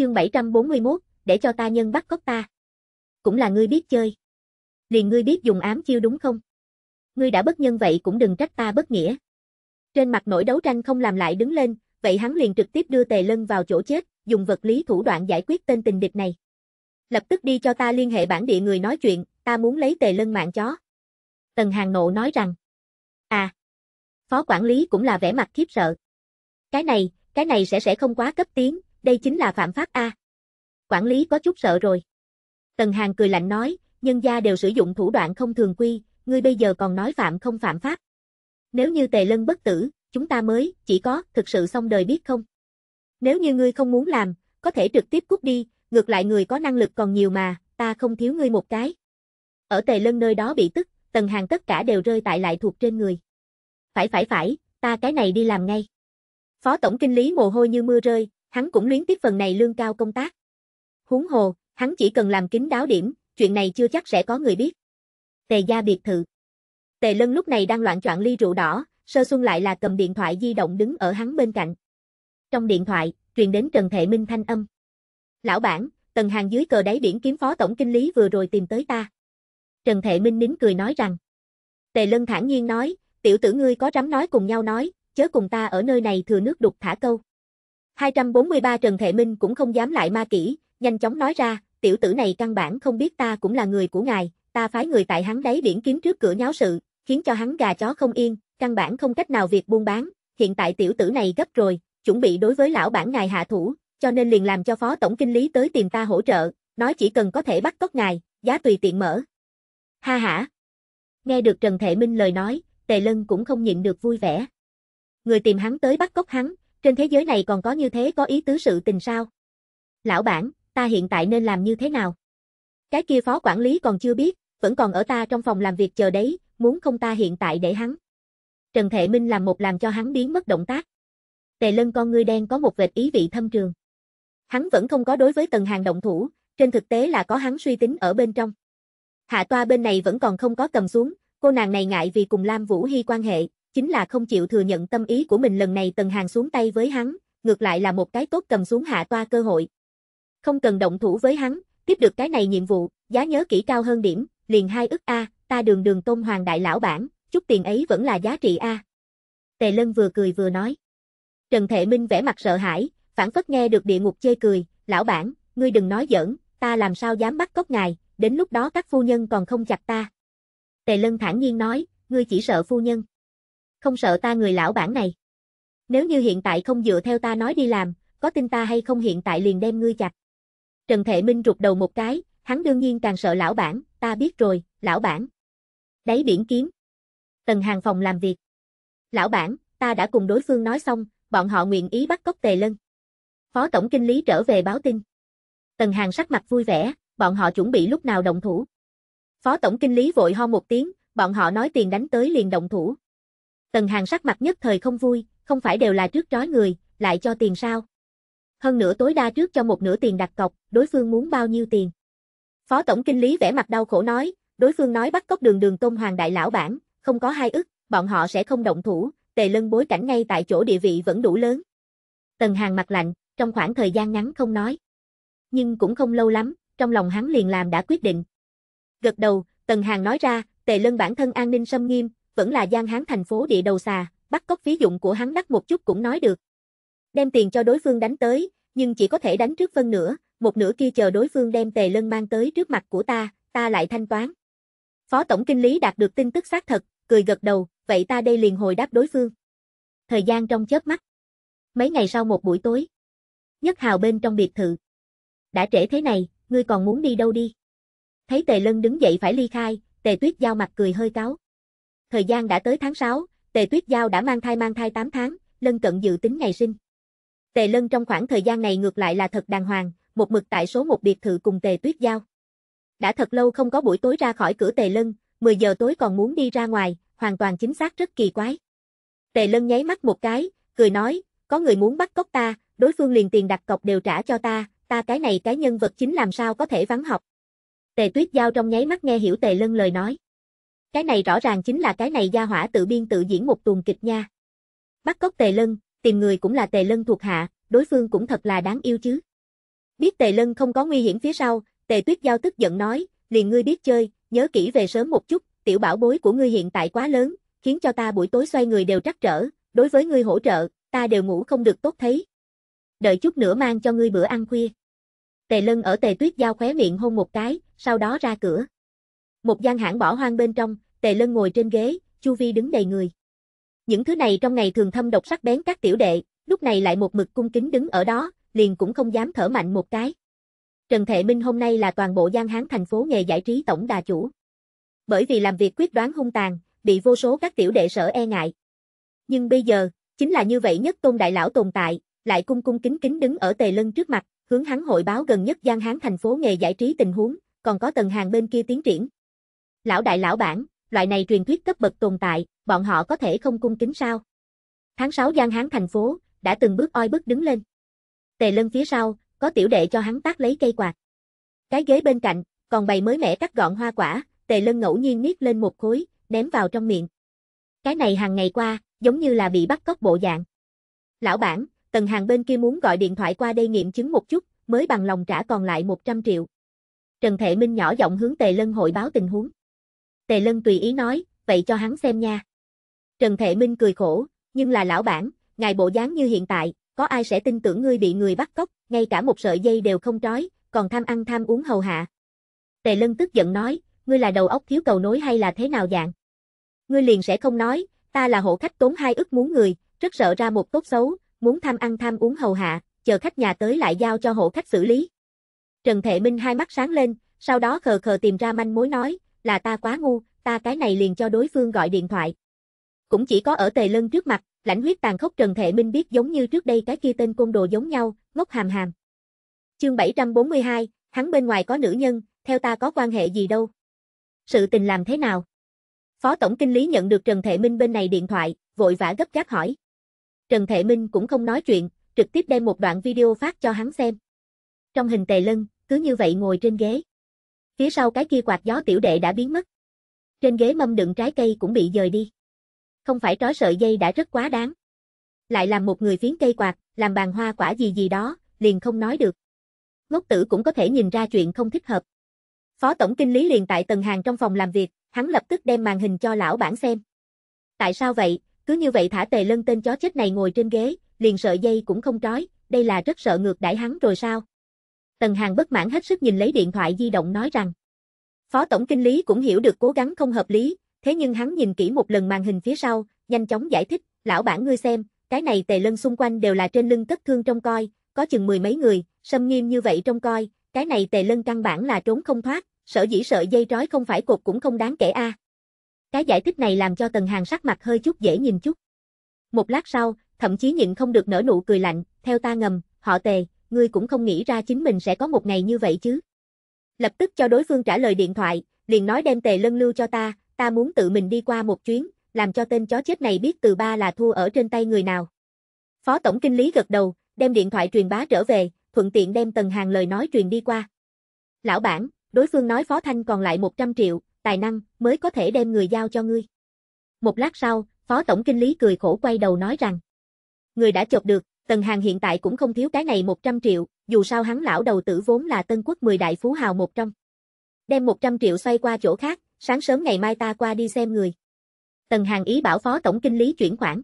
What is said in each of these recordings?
chương 741, để cho ta nhân bắt cóc ta. Cũng là ngươi biết chơi. Liền ngươi biết dùng ám chiêu đúng không? Ngươi đã bất nhân vậy cũng đừng trách ta bất nghĩa. Trên mặt nổi đấu tranh không làm lại đứng lên, vậy hắn liền trực tiếp đưa Tề Lân vào chỗ chết, dùng vật lý thủ đoạn giải quyết tên tình địch này. Lập tức đi cho ta liên hệ bản địa người nói chuyện, ta muốn lấy Tề Lân mạng chó. Tần Hàng Nộ nói rằng. À. Phó quản lý cũng là vẻ mặt khiếp sợ. Cái này, cái này sẽ sẽ không quá cấp tiến, đây chính là phạm pháp A. Quản lý có chút sợ rồi. Tần Hàng cười lạnh nói, nhân gia đều sử dụng thủ đoạn không thường quy, ngươi bây giờ còn nói phạm không phạm pháp. Nếu như tề lân bất tử, chúng ta mới, chỉ có, thực sự xong đời biết không? Nếu như ngươi không muốn làm, có thể trực tiếp cút đi, ngược lại người có năng lực còn nhiều mà, ta không thiếu ngươi một cái. Ở tề lân nơi đó bị tức, tần hàng tất cả đều rơi tại lại thuộc trên người. Phải phải phải, ta cái này đi làm ngay. Phó tổng kinh lý mồ hôi như mưa rơi, hắn cũng luyến tiếc phần này lương cao công tác. Huống hồ, hắn chỉ cần làm kín đáo điểm, chuyện này chưa chắc sẽ có người biết. Tề gia biệt thự. Tề Lân lúc này đang loạn chọn ly rượu đỏ, Sơ Xuân lại là cầm điện thoại di động đứng ở hắn bên cạnh. Trong điện thoại, truyền đến Trần Thệ Minh thanh âm. Lão bản, tần hàng dưới cờ đáy biển kiếm phó tổng kinh lý vừa rồi tìm tới ta. Trần Thệ Minh nín cười nói rằng. Tề Lân thản nhiên nói, tiểu tử ngươi có rắm nói cùng nhau nói, chớ cùng ta ở nơi này thừa nước đục thả câu. 243 Trần Thệ Minh cũng không dám lại ma kỹ, nhanh chóng nói ra, tiểu tử này căn bản không biết ta cũng là người của ngài, ta phái người tại hắn đáy biển kiếm trước cửa nháo sự, khiến cho hắn gà chó không yên, căn bản không cách nào việc buôn bán, hiện tại tiểu tử này gấp rồi, chuẩn bị đối với lão bản ngài hạ thủ, cho nên liền làm cho phó tổng kinh lý tới tìm ta hỗ trợ, nói chỉ cần có thể bắt cóc ngài, giá tùy tiện mở. Ha ha. Nghe được Trần Thệ Minh lời nói, Tề Lân cũng không nhịn được vui vẻ. Người tìm hắn tới bắt cóc hắn, trên thế giới này còn có như thế có ý tứ sự tình sao? Lão bản, ta hiện tại nên làm như thế nào? Cái kia phó quản lý còn chưa biết, vẫn còn ở ta trong phòng làm việc chờ đấy, muốn không ta hiện tại để hắn. Trần Thệ Minh làm một làm cho hắn biến mất động tác. Tề lân con ngươi đen có một vệt ý vị thâm trường. Hắn vẫn không có đối với tầng hàng động thủ, trên thực tế là có hắn suy tính ở bên trong. Hạ toa bên này vẫn còn không có cầm xuống, cô nàng này ngại vì cùng Lam Vũ Hy quan hệ, chính là không chịu thừa nhận tâm ý của mình lần này Tần Hàng xuống tay với hắn, ngược lại là một cái tốt cầm xuống hạ toa cơ hội. Không cần động thủ với hắn, tiếp được cái này nhiệm vụ, giá nhớ kỹ cao hơn điểm, liền hai ức A, ta đường đường tôn hoàng đại lão bản, chút tiền ấy vẫn là giá trị A. Tề Lân vừa cười vừa nói. Trần Thệ Minh vẻ mặt sợ hãi, phản phất nghe được địa ngục chê cười, lão bản, ngươi đừng nói giỡn, ta làm sao dám bắt cóc ngài, đến lúc đó các phu nhân còn không chặt ta. Tề Lân thản nhiên nói, ngươi chỉ sợ phu nhân không sợ ta người lão bản này. Nếu như hiện tại không dựa theo ta nói đi làm, có tin ta hay không hiện tại liền đem ngươi chặt. Trần Thệ Minh rụt đầu một cái, hắn đương nhiên càng sợ lão bản, ta biết rồi, lão bản. Đáy biển kiếm. Tần hàng phòng làm việc. Lão bản, ta đã cùng đối phương nói xong, bọn họ nguyện ý bắt cóc tề lân. Phó tổng kinh lý trở về báo tin. Tần hàng sắc mặt vui vẻ, bọn họ chuẩn bị lúc nào động thủ. Phó tổng kinh lý vội ho một tiếng, bọn họ nói tiền đánh tới liền động thủ, Tần hàng sắc mặt nhất thời không vui, không phải đều là trước trói người, lại cho tiền sao. Hơn nữa tối đa trước cho một nửa tiền đặt cọc, đối phương muốn bao nhiêu tiền. Phó tổng kinh lý vẻ mặt đau khổ nói, đối phương nói bắt cóc đường đường tôn hoàng đại lão bản, không có hai ức, bọn họ sẽ không động thủ, tề lân bối cảnh ngay tại chỗ địa vị vẫn đủ lớn. Tần hàng mặt lạnh, trong khoảng thời gian ngắn không nói. Nhưng cũng không lâu lắm, trong lòng hắn liền làm đã quyết định. Gật đầu, Tần hàng nói ra, tề lân bản thân an ninh xâm nghiêm, vẫn là Giang Hán thành phố địa đầu xà, bắt cóc phí dụng của hắn đắt một chút cũng nói được. Đem tiền cho đối phương đánh tới, nhưng chỉ có thể đánh trước phân nửa, một nửa kia chờ đối phương đem tề lân mang tới trước mặt của ta, ta lại thanh toán. Phó tổng kinh lý đạt được tin tức xác thật, cười gật đầu, vậy ta đây liền hồi đáp đối phương. Thời gian trong chớp mắt. Mấy ngày sau một buổi tối. Nhất hào bên trong biệt thự. Đã trễ thế này, ngươi còn muốn đi đâu đi? Thấy tề lân đứng dậy phải ly khai, tề tuyết giao mặt cười hơi cáo thời gian đã tới tháng 6, Tề Tuyết Giao đã mang thai mang thai 8 tháng, Lân Cận dự tính ngày sinh. Tề Lân trong khoảng thời gian này ngược lại là thật đàng hoàng, một mực tại số một biệt thự cùng Tề Tuyết Giao. Đã thật lâu không có buổi tối ra khỏi cửa Tề Lân, 10 giờ tối còn muốn đi ra ngoài, hoàn toàn chính xác rất kỳ quái. Tề Lân nháy mắt một cái, cười nói, có người muốn bắt cóc ta, đối phương liền tiền đặt cọc đều trả cho ta, ta cái này cái nhân vật chính làm sao có thể vắng học. Tề Tuyết Giao trong nháy mắt nghe hiểu Tề Lân lời nói. Cái này rõ ràng chính là cái này gia hỏa tự biên tự diễn một tuần kịch nha. Bắt cóc Tề Lân, tìm người cũng là Tề Lân thuộc hạ, đối phương cũng thật là đáng yêu chứ. Biết Tề Lân không có nguy hiểm phía sau, Tề Tuyết Giao tức giận nói, liền ngươi biết chơi, nhớ kỹ về sớm một chút, tiểu bảo bối của ngươi hiện tại quá lớn, khiến cho ta buổi tối xoay người đều trắc trở, đối với ngươi hỗ trợ, ta đều ngủ không được tốt thấy. Đợi chút nữa mang cho ngươi bữa ăn khuya. Tề Lân ở Tề Tuyết Giao khóe miệng hôn một cái, sau đó ra cửa. Một gian hãng bỏ hoang bên trong, Tề Lân ngồi trên ghế, Chu Vi đứng đầy người. Những thứ này trong ngày thường thâm độc sắc bén các tiểu đệ, lúc này lại một mực cung kính đứng ở đó, liền cũng không dám thở mạnh một cái. Trần Thệ Minh hôm nay là toàn bộ Giang Hán thành phố nghề giải trí tổng đà chủ. Bởi vì làm việc quyết đoán hung tàn, bị vô số các tiểu đệ sở e ngại. Nhưng bây giờ, chính là như vậy nhất tôn đại lão tồn tại, lại cung cung kính kính đứng ở Tề Lân trước mặt, hướng hắn hội báo gần nhất Giang Hán thành phố nghề giải trí tình huống, còn có tầng hàng bên kia tiến triển. Lão đại lão bản, loại này truyền thuyết cấp bậc tồn tại, bọn họ có thể không cung kính sao? Tháng 6 Giang Hán thành phố, đã từng bước oi bức đứng lên. Tề lân phía sau, có tiểu đệ cho hắn tác lấy cây quạt. Cái ghế bên cạnh, còn bày mới mẻ cắt gọn hoa quả, tề lân ngẫu nhiên niết lên một khối, ném vào trong miệng. Cái này hàng ngày qua, giống như là bị bắt cóc bộ dạng. Lão bản, tầng hàng bên kia muốn gọi điện thoại qua đây nghiệm chứng một chút, mới bằng lòng trả còn lại 100 triệu. Trần Thệ Minh nhỏ giọng hướng Tề Lân hội báo tình huống. Tề Lân tùy ý nói, vậy cho hắn xem nha. Trần Thệ Minh cười khổ, nhưng là lão bản, ngài bộ dáng như hiện tại, có ai sẽ tin tưởng ngươi bị người bắt cóc, ngay cả một sợi dây đều không trói, còn tham ăn tham uống hầu hạ. Tề Lân tức giận nói, ngươi là đầu óc thiếu cầu nối hay là thế nào dạng? Ngươi liền sẽ không nói, ta là hộ khách tốn hai ức muốn người, rất sợ ra một tốt xấu, muốn tham ăn tham uống hầu hạ, chờ khách nhà tới lại giao cho hộ khách xử lý. Trần Thệ Minh hai mắt sáng lên, sau đó khờ khờ tìm ra manh mối nói, là ta quá ngu, ta cái này liền cho đối phương gọi điện thoại. Cũng chỉ có ở tề lân trước mặt, lãnh huyết tàn khốc Trần Thệ Minh biết giống như trước đây cái kia tên côn đồ giống nhau, ngốc hàm hàm. Chương 742, hắn bên ngoài có nữ nhân, theo ta có quan hệ gì đâu. Sự tình làm thế nào? Phó tổng kinh lý nhận được Trần Thệ Minh bên này điện thoại, vội vã gấp gáp hỏi. Trần Thệ Minh cũng không nói chuyện, trực tiếp đem một đoạn video phát cho hắn xem. Trong hình tề lân, cứ như vậy ngồi trên ghế. Phía sau cái kia quạt gió tiểu đệ đã biến mất. Trên ghế mâm đựng trái cây cũng bị dời đi. Không phải trói sợi dây đã rất quá đáng. Lại làm một người phiến cây quạt, làm bàn hoa quả gì gì đó, liền không nói được. Ngốc tử cũng có thể nhìn ra chuyện không thích hợp. Phó tổng kinh lý liền tại tầng hàng trong phòng làm việc, hắn lập tức đem màn hình cho lão bản xem. Tại sao vậy, cứ như vậy thả tề lân tên chó chết này ngồi trên ghế, liền sợi dây cũng không trói, đây là rất sợ ngược đãi hắn rồi sao? Tần Hàng bất mãn hết sức nhìn lấy điện thoại di động nói rằng. Phó tổng kinh lý cũng hiểu được cố gắng không hợp lý, thế nhưng hắn nhìn kỹ một lần màn hình phía sau, nhanh chóng giải thích, lão bản ngươi xem, cái này tề lân xung quanh đều là trên lưng cất thương trong coi, có chừng mười mấy người, xâm nghiêm như vậy trong coi, cái này tề lân căn bản là trốn không thoát, sở dĩ sợi dây trói không phải cột cũng không đáng kể a. À. Cái giải thích này làm cho Tần Hàng sắc mặt hơi chút dễ nhìn chút. Một lát sau, thậm chí nhịn không được nở nụ cười lạnh, theo ta ngầm, họ tề, ngươi cũng không nghĩ ra chính mình sẽ có một ngày như vậy chứ. Lập tức cho đối phương trả lời điện thoại, liền nói đem tề lân lưu cho ta, ta muốn tự mình đi qua một chuyến, làm cho tên chó chết này biết từ ba là thua ở trên tay người nào. Phó tổng kinh lý gật đầu, đem điện thoại truyền bá trở về, thuận tiện đem Tần Hàng lời nói truyền đi qua. Lão bản, đối phương nói Phó Thanh còn lại 100 triệu, tài năng, mới có thể đem người giao cho ngươi. Một lát sau, Phó Tổng Kinh lý cười khổ quay đầu nói rằng. Người đã chộp được, Tần Hàng hiện tại cũng không thiếu cái này 100 triệu, dù sao hắn lão đầu tử vốn là Tân Quốc 10 đại phú hào một trong. Đem 100 triệu xoay qua chỗ khác, sáng sớm ngày mai ta qua đi xem người. Tần Hàng ý bảo phó tổng kinh lý chuyển khoản.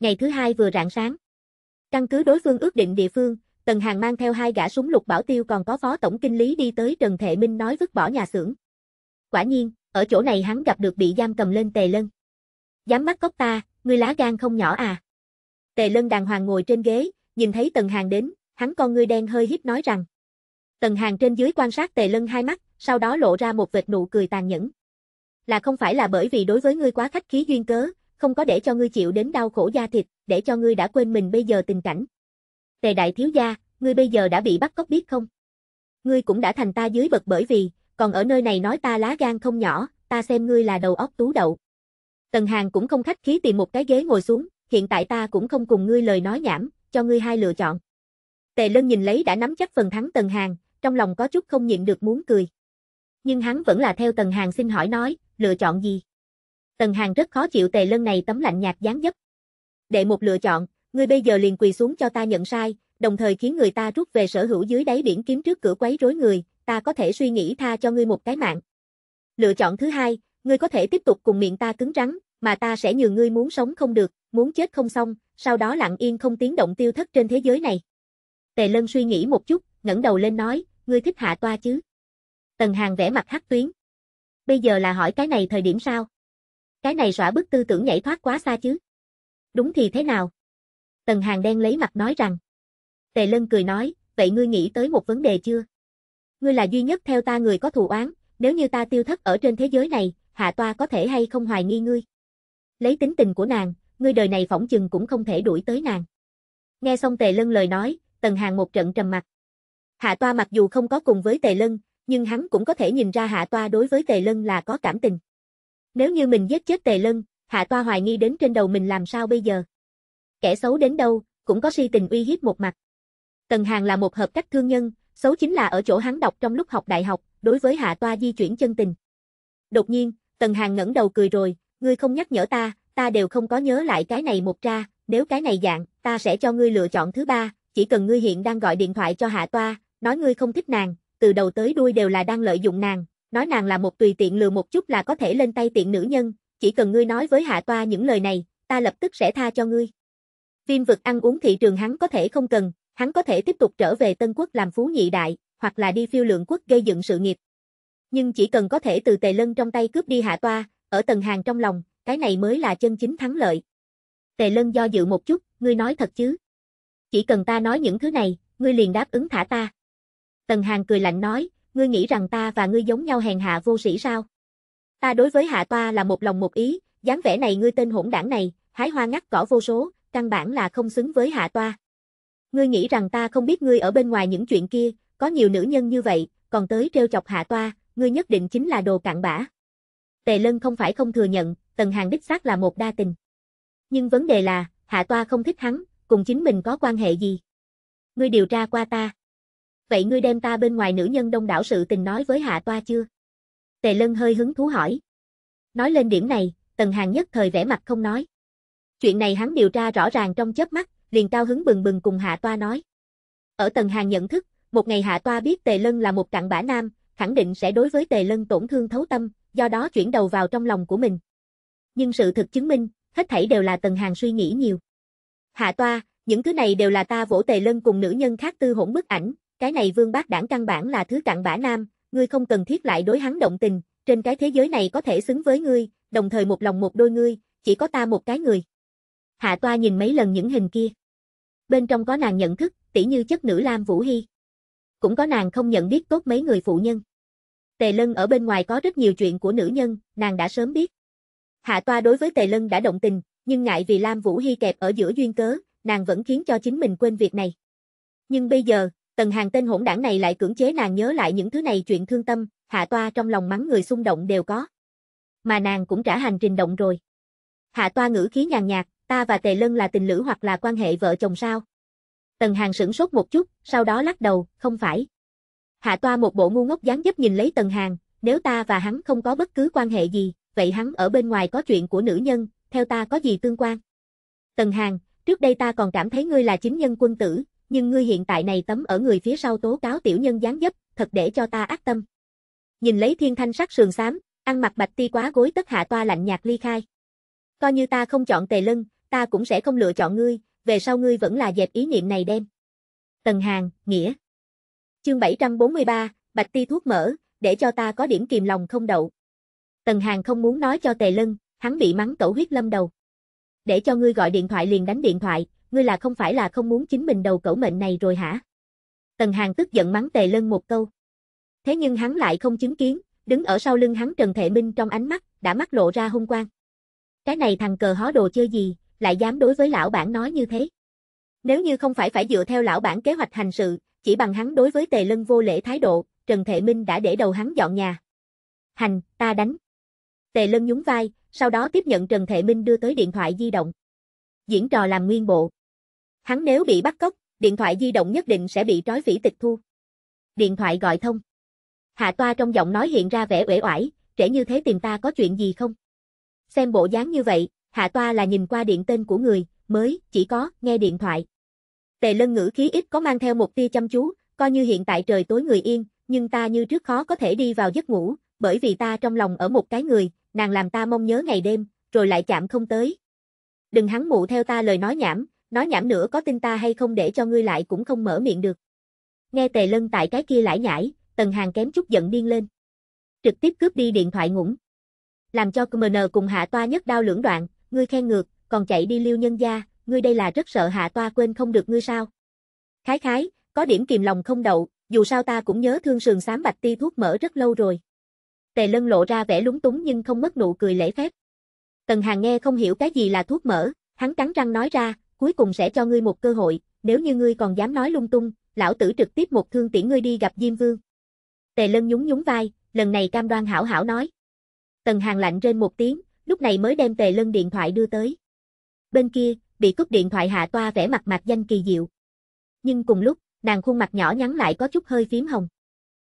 Ngày thứ hai vừa rạng sáng. Căn cứ đối phương ước định địa phương, Tần Hàng mang theo hai gã súng lục bảo tiêu còn có phó tổng kinh lý đi tới Trần Thệ Minh nói vứt bỏ nhà xưởng. Quả nhiên, ở chỗ này hắn gặp được bị giam cầm lên tề lân. Dám mắt cóc ta, ngươi lá gan không nhỏ à. Tề lân đàng hoàng ngồi trên ghế, nhìn thấy Tần Hàng đến, hắn con ngươi đen hơi híp nói rằng. Tần Hàng trên dưới quan sát Tề lân hai mắt, sau đó lộ ra một vệt nụ cười tàn nhẫn. Là không phải là bởi vì đối với ngươi quá khách khí duyên cớ, không có để cho ngươi chịu đến đau khổ da thịt, để cho ngươi đã quên mình bây giờ tình cảnh. Tề đại thiếu gia, ngươi bây giờ đã bị bắt cóc biết không? Ngươi cũng đã thành ta dưới bậc bởi vì, còn ở nơi này nói ta lá gan không nhỏ, ta xem ngươi là đầu óc tú đậu. Tần Hàng cũng không khách khí tìm một cái ghế ngồi xuống, hiện tại ta cũng không cùng ngươi lời nói nhảm, cho ngươi hai lựa chọn. Tề Lân nhìn lấy đã nắm chắc phần thắng Tần Hàng, trong lòng có chút không nhịn được muốn cười. Nhưng hắn vẫn là theo Tần Hàng xin hỏi nói, lựa chọn gì? Tần Hàng rất khó chịu Tề Lân này tấm lạnh nhạt dáng dấp. Đệ một lựa chọn, ngươi bây giờ liền quỳ xuống cho ta nhận sai, đồng thời khiến người ta rút về sở hữu dưới đáy biển kiếm trước cửa quấy rối người, ta có thể suy nghĩ tha cho ngươi một cái mạng. Lựa chọn thứ hai, ngươi có thể tiếp tục cùng miệng ta cứng rắn, mà ta sẽ nhường ngươi muốn sống không được, muốn chết không xong, sau đó lặng yên không tiếng động tiêu thất trên thế giới này. Tề Lân suy nghĩ một chút, ngẩng đầu lên nói, ngươi thích hạ toa chứ? Tần Hàng vẽ mặt hắc tuyến. Bây giờ là hỏi cái này thời điểm sao? Cái này xóa bức tư tưởng nhảy thoát quá xa chứ? Đúng thì thế nào? Tần Hàng đen lấy mặt nói rằng. Tề Lân cười nói, vậy ngươi nghĩ tới một vấn đề chưa? Ngươi là duy nhất theo ta người có thù oán, nếu như ta tiêu thất ở trên thế giới này, hạ toa có thể hay không hoài nghi ngươi? lấy tính tình của nàng, ngươi đời này phỏng chừng cũng không thể đuổi tới nàng. Nghe xong Tề Lân lời nói, Tần Hàng một trận trầm mặt. Hạ Toa mặc dù không có cùng với Tề Lân, nhưng hắn cũng có thể nhìn ra Hạ Toa đối với Tề Lân là có cảm tình. Nếu như mình giết chết Tề Lân, Hạ Toa hoài nghi đến trên đầu mình làm sao bây giờ. Kẻ xấu đến đâu, cũng có si tình uy hiếp một mặt. Tần Hàng là một hợp cách thương nhân, xấu chính là ở chỗ hắn đọc trong lúc học đại học, đối với Hạ Toa di chuyển chân tình. Đột nhiên, Tần Hàng ngẩng đầu cười rồi, ngươi không nhắc nhở ta, ta đều không có nhớ lại cái này một ra, nếu cái này dạng, ta sẽ cho ngươi lựa chọn thứ ba, chỉ cần ngươi hiện đang gọi điện thoại cho hạ toa, nói ngươi không thích nàng, từ đầu tới đuôi đều là đang lợi dụng nàng, nói nàng là một tùy tiện lừa một chút là có thể lên tay tiện nữ nhân, chỉ cần ngươi nói với hạ toa những lời này, ta lập tức sẽ tha cho ngươi. Phim vực ăn uống thị trường hắn có thể không cần, hắn có thể tiếp tục trở về Tân Quốc làm phú nhị đại, hoặc là đi phiêu lượng quốc gây dựng sự nghiệp. Nhưng chỉ cần có thể từ tề lân trong tay cướp đi hạ toa, ở Tần Hàng trong lòng, cái này mới là chân chính thắng lợi. Tề Lân do dự một chút, ngươi nói thật chứ? Chỉ cần ta nói những thứ này, ngươi liền đáp ứng thả ta. Tần Hàng cười lạnh nói, ngươi nghĩ rằng ta và ngươi giống nhau hèn hạ vô sĩ sao? Ta đối với hạ toa là một lòng một ý, dáng vẻ này ngươi tên hỗn đảng này, hái hoa ngắt cỏ vô số, căn bản là không xứng với hạ toa. Ngươi nghĩ rằng ta không biết ngươi ở bên ngoài những chuyện kia, có nhiều nữ nhân như vậy, còn tới treo chọc hạ toa, ngươi nhất định chính là đồ cặn bã. Tề Lân không phải không thừa nhận, Tần Hàng đích xác là một đa tình. Nhưng vấn đề là, Hạ Toa không thích hắn, cùng chính mình có quan hệ gì? Ngươi điều tra qua ta. Vậy ngươi đem ta bên ngoài nữ nhân đông đảo sự tình nói với Hạ Toa chưa? Tề Lân hơi hứng thú hỏi. Nói lên điểm này, Tần Hàng nhất thời vẻ mặt không nói. Chuyện này hắn điều tra rõ ràng trong chớp mắt, liền cao hứng bừng bừng cùng Hạ Toa nói. Ở Tần Hàng nhận thức, một ngày Hạ Toa biết Tề Lân là một cặn bã nam, khẳng định sẽ đối với Tề Lân tổn thương thấu tâm, do đó chuyển đầu vào trong lòng của mình. Nhưng sự thực chứng minh, hết thảy đều là Tần Hàng suy nghĩ nhiều. Hạ toa, những thứ này đều là ta vỗ tề lân cùng nữ nhân khác tư hỗn bức ảnh, cái này vương bác đảng căn bản là thứ cặn bã nam, ngươi không cần thiết lại đối hắn động tình, trên cái thế giới này có thể xứng với ngươi, đồng thời một lòng một đôi ngươi, chỉ có ta một cái người. Hạ toa nhìn mấy lần những hình kia. Bên trong có nàng nhận thức, tỉ như chất nữ Lam Vũ Hy. Cũng có nàng không nhận biết tốt mấy người phụ nhân. Tề Lân ở bên ngoài có rất nhiều chuyện của nữ nhân, nàng đã sớm biết. Hạ Toa đối với Tề Lân đã động tình, nhưng ngại vì Lam Vũ Hy kẹp ở giữa duyên cớ, nàng vẫn khiến cho chính mình quên việc này. Nhưng bây giờ, Tần Hàng tên hỗn đảng này lại cưỡng chế nàng nhớ lại những thứ này chuyện thương tâm, Hạ Toa trong lòng mắng người xung động đều có. Mà nàng cũng trả hành trình động rồi. Hạ Toa ngữ khí nhàn nhạt, ta và Tề Lân là tình lữ hoặc là quan hệ vợ chồng sao? Tần Hàng sửng sốt một chút, sau đó lắc đầu, không phải, Hạ Toa một bộ ngu ngốc dáng dấp nhìn lấy Tần Hàng, nếu ta và hắn không có bất cứ quan hệ gì, vậy hắn ở bên ngoài có chuyện của nữ nhân, theo ta có gì tương quan? Tần Hàng, trước đây ta còn cảm thấy ngươi là chính nhân quân tử, nhưng ngươi hiện tại này tấm ở người phía sau tố cáo tiểu nhân dáng dấp, thật để cho ta ác tâm. Nhìn lấy thiên thanh sắc sườn xám, ăn mặc bạch ti quá gối tất hạ toa lạnh nhạt ly khai. Coi như ta không chọn tề lân, ta cũng sẽ không lựa chọn ngươi, về sau ngươi vẫn là dẹp ý niệm này đem. Tần Hàng, nghĩa. Chương 743, Bạch Ti thuốc mở để cho ta có điểm kìm lòng không đậu. Tần Hàng không muốn nói cho Tề Lân, hắn bị mắng cẩu huyết lâm đầu. Để cho ngươi gọi điện thoại liền đánh điện thoại, ngươi là không phải là không muốn chính mình đầu cẩu mệnh này rồi hả? Tần Hàng tức giận mắng Tề Lân một câu. Thế nhưng hắn lại không chứng kiến, đứng ở sau lưng hắn Trần Thệ Minh trong ánh mắt, đã mắt lộ ra hung quang. Cái này thằng cờ hó đồ chơi gì, lại dám đối với lão bản nói như thế. Nếu như không phải phải dựa theo lão bản kế hoạch hành sự, chỉ bằng hắn đối với tề lân vô lễ thái độ, Trần Thệ Minh đã để đầu hắn dọn nhà. Hành, ta đánh. Tề lân nhún vai, sau đó tiếp nhận Trần Thệ Minh đưa tới điện thoại di động. Diễn trò làm nguyên bộ. Hắn nếu bị bắt cóc, điện thoại di động nhất định sẽ bị trói vĩ tịch thu. Điện thoại gọi thông. Hạ toa trong giọng nói hiện ra vẻ uể oải, trẻ như thế tìm ta có chuyện gì không? Xem bộ dáng như vậy, hạ toa là nhìn qua điện tên của người, mới, chỉ có, nghe điện thoại, Tề lân ngữ khí ít có mang theo một tia chăm chú, coi như hiện tại trời tối người yên, nhưng ta như trước khó có thể đi vào giấc ngủ, bởi vì ta trong lòng ở một cái người, nàng làm ta mong nhớ ngày đêm, rồi lại chạm không tới. Đừng hắn mụ theo ta lời nói nhảm, nói nhảm nữa có tin ta hay không để cho ngươi lại cũng không mở miệng được. Nghe tề lân tại cái kia lải nhải, tần hàng kém chút giận điên lên. Trực tiếp cướp đi điện thoại ngủng. Làm cho MN cùng hạ toa nhất đau lưỡng đoạn, ngươi khen ngược, còn chạy đi lưu nhân gia, ngươi đây là rất sợ hạ toa quên không được ngươi sao. Khái khái, có điểm kìm lòng không đậu, dù sao ta cũng nhớ thương sườn xám bạch ti thuốc mỡ rất lâu rồi. Tề lân lộ ra vẻ lúng túng nhưng không mất nụ cười lễ phép. Tần Hàng nghe không hiểu cái gì là thuốc mỡ, hắn cắn răng nói ra, cuối cùng sẽ cho ngươi một cơ hội, nếu như ngươi còn dám nói lung tung, lão tử trực tiếp một thương tiễn ngươi đi gặp Diêm Vương. Tề lân nhún nhún vai, lần này cam đoan hảo hảo nói. Tần Hàng lạnh trên một tiếng, lúc này mới đem Tề lân điện thoại đưa tới. Bên kia, bị cúp điện thoại hạ toa vẻ mặt mạc danh kỳ diệu. Nhưng cùng lúc, nàng khuôn mặt nhỏ nhắn lại có chút hơi phím hồng.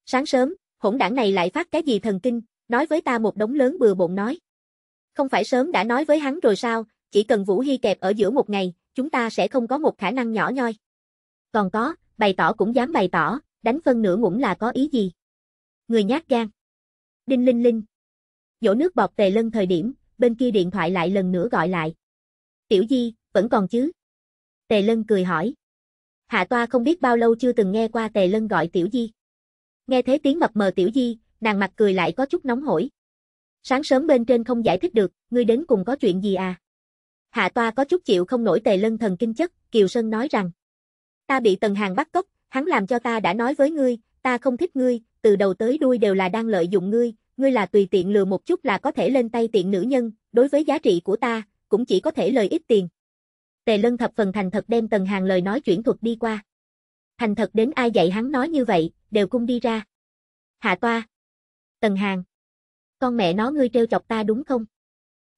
Sáng sớm, hỗn đảng này lại phát cái gì thần kinh, nói với ta một đống lớn bừa bộn nói. Không phải sớm đã nói với hắn rồi sao, chỉ cần Vũ Hy kẹp ở giữa một ngày, chúng ta sẽ không có một khả năng nhỏ nhoi. Còn có, bày tỏ cũng dám bày tỏ, đánh phân nửa ngủng là có ý gì? Người nhát gan. Đinh linh linh. Dỗ nước bọt tề lân thời điểm, bên kia điện thoại lại lần nữa gọi lại. Tiểu Di, vẫn còn chứ? Tề Lân cười hỏi. Hạ Toa không biết bao lâu chưa từng nghe qua Tề Lân gọi Tiểu Di. Nghe thế tiếng mập mờ Tiểu Di, nàng mặt cười lại có chút nóng hổi. Sáng sớm bên trên không giải thích được, ngươi đến cùng có chuyện gì à? Hạ Toa có chút chịu không nổi Tề Lân thần kinh chất, Kiều Sơn nói rằng. Ta bị Tần Hàng bắt cóc, hắn làm cho ta đã nói với ngươi, ta không thích ngươi, từ đầu tới đuôi đều là đang lợi dụng ngươi, ngươi là tùy tiện lừa một chút là có thể lên tay tiện nữ nhân, đối với giá trị của ta, cũng chỉ có thể lời ít tiền. Tề Lân thập phần thành thật đem Tần Hàng lời nói chuyển thuật đi qua. Thành thật đến ai dạy hắn nói như vậy, đều cung đi ra. Hạ toa. Tần Hàng. Con mẹ nó ngươi trêu chọc ta đúng không?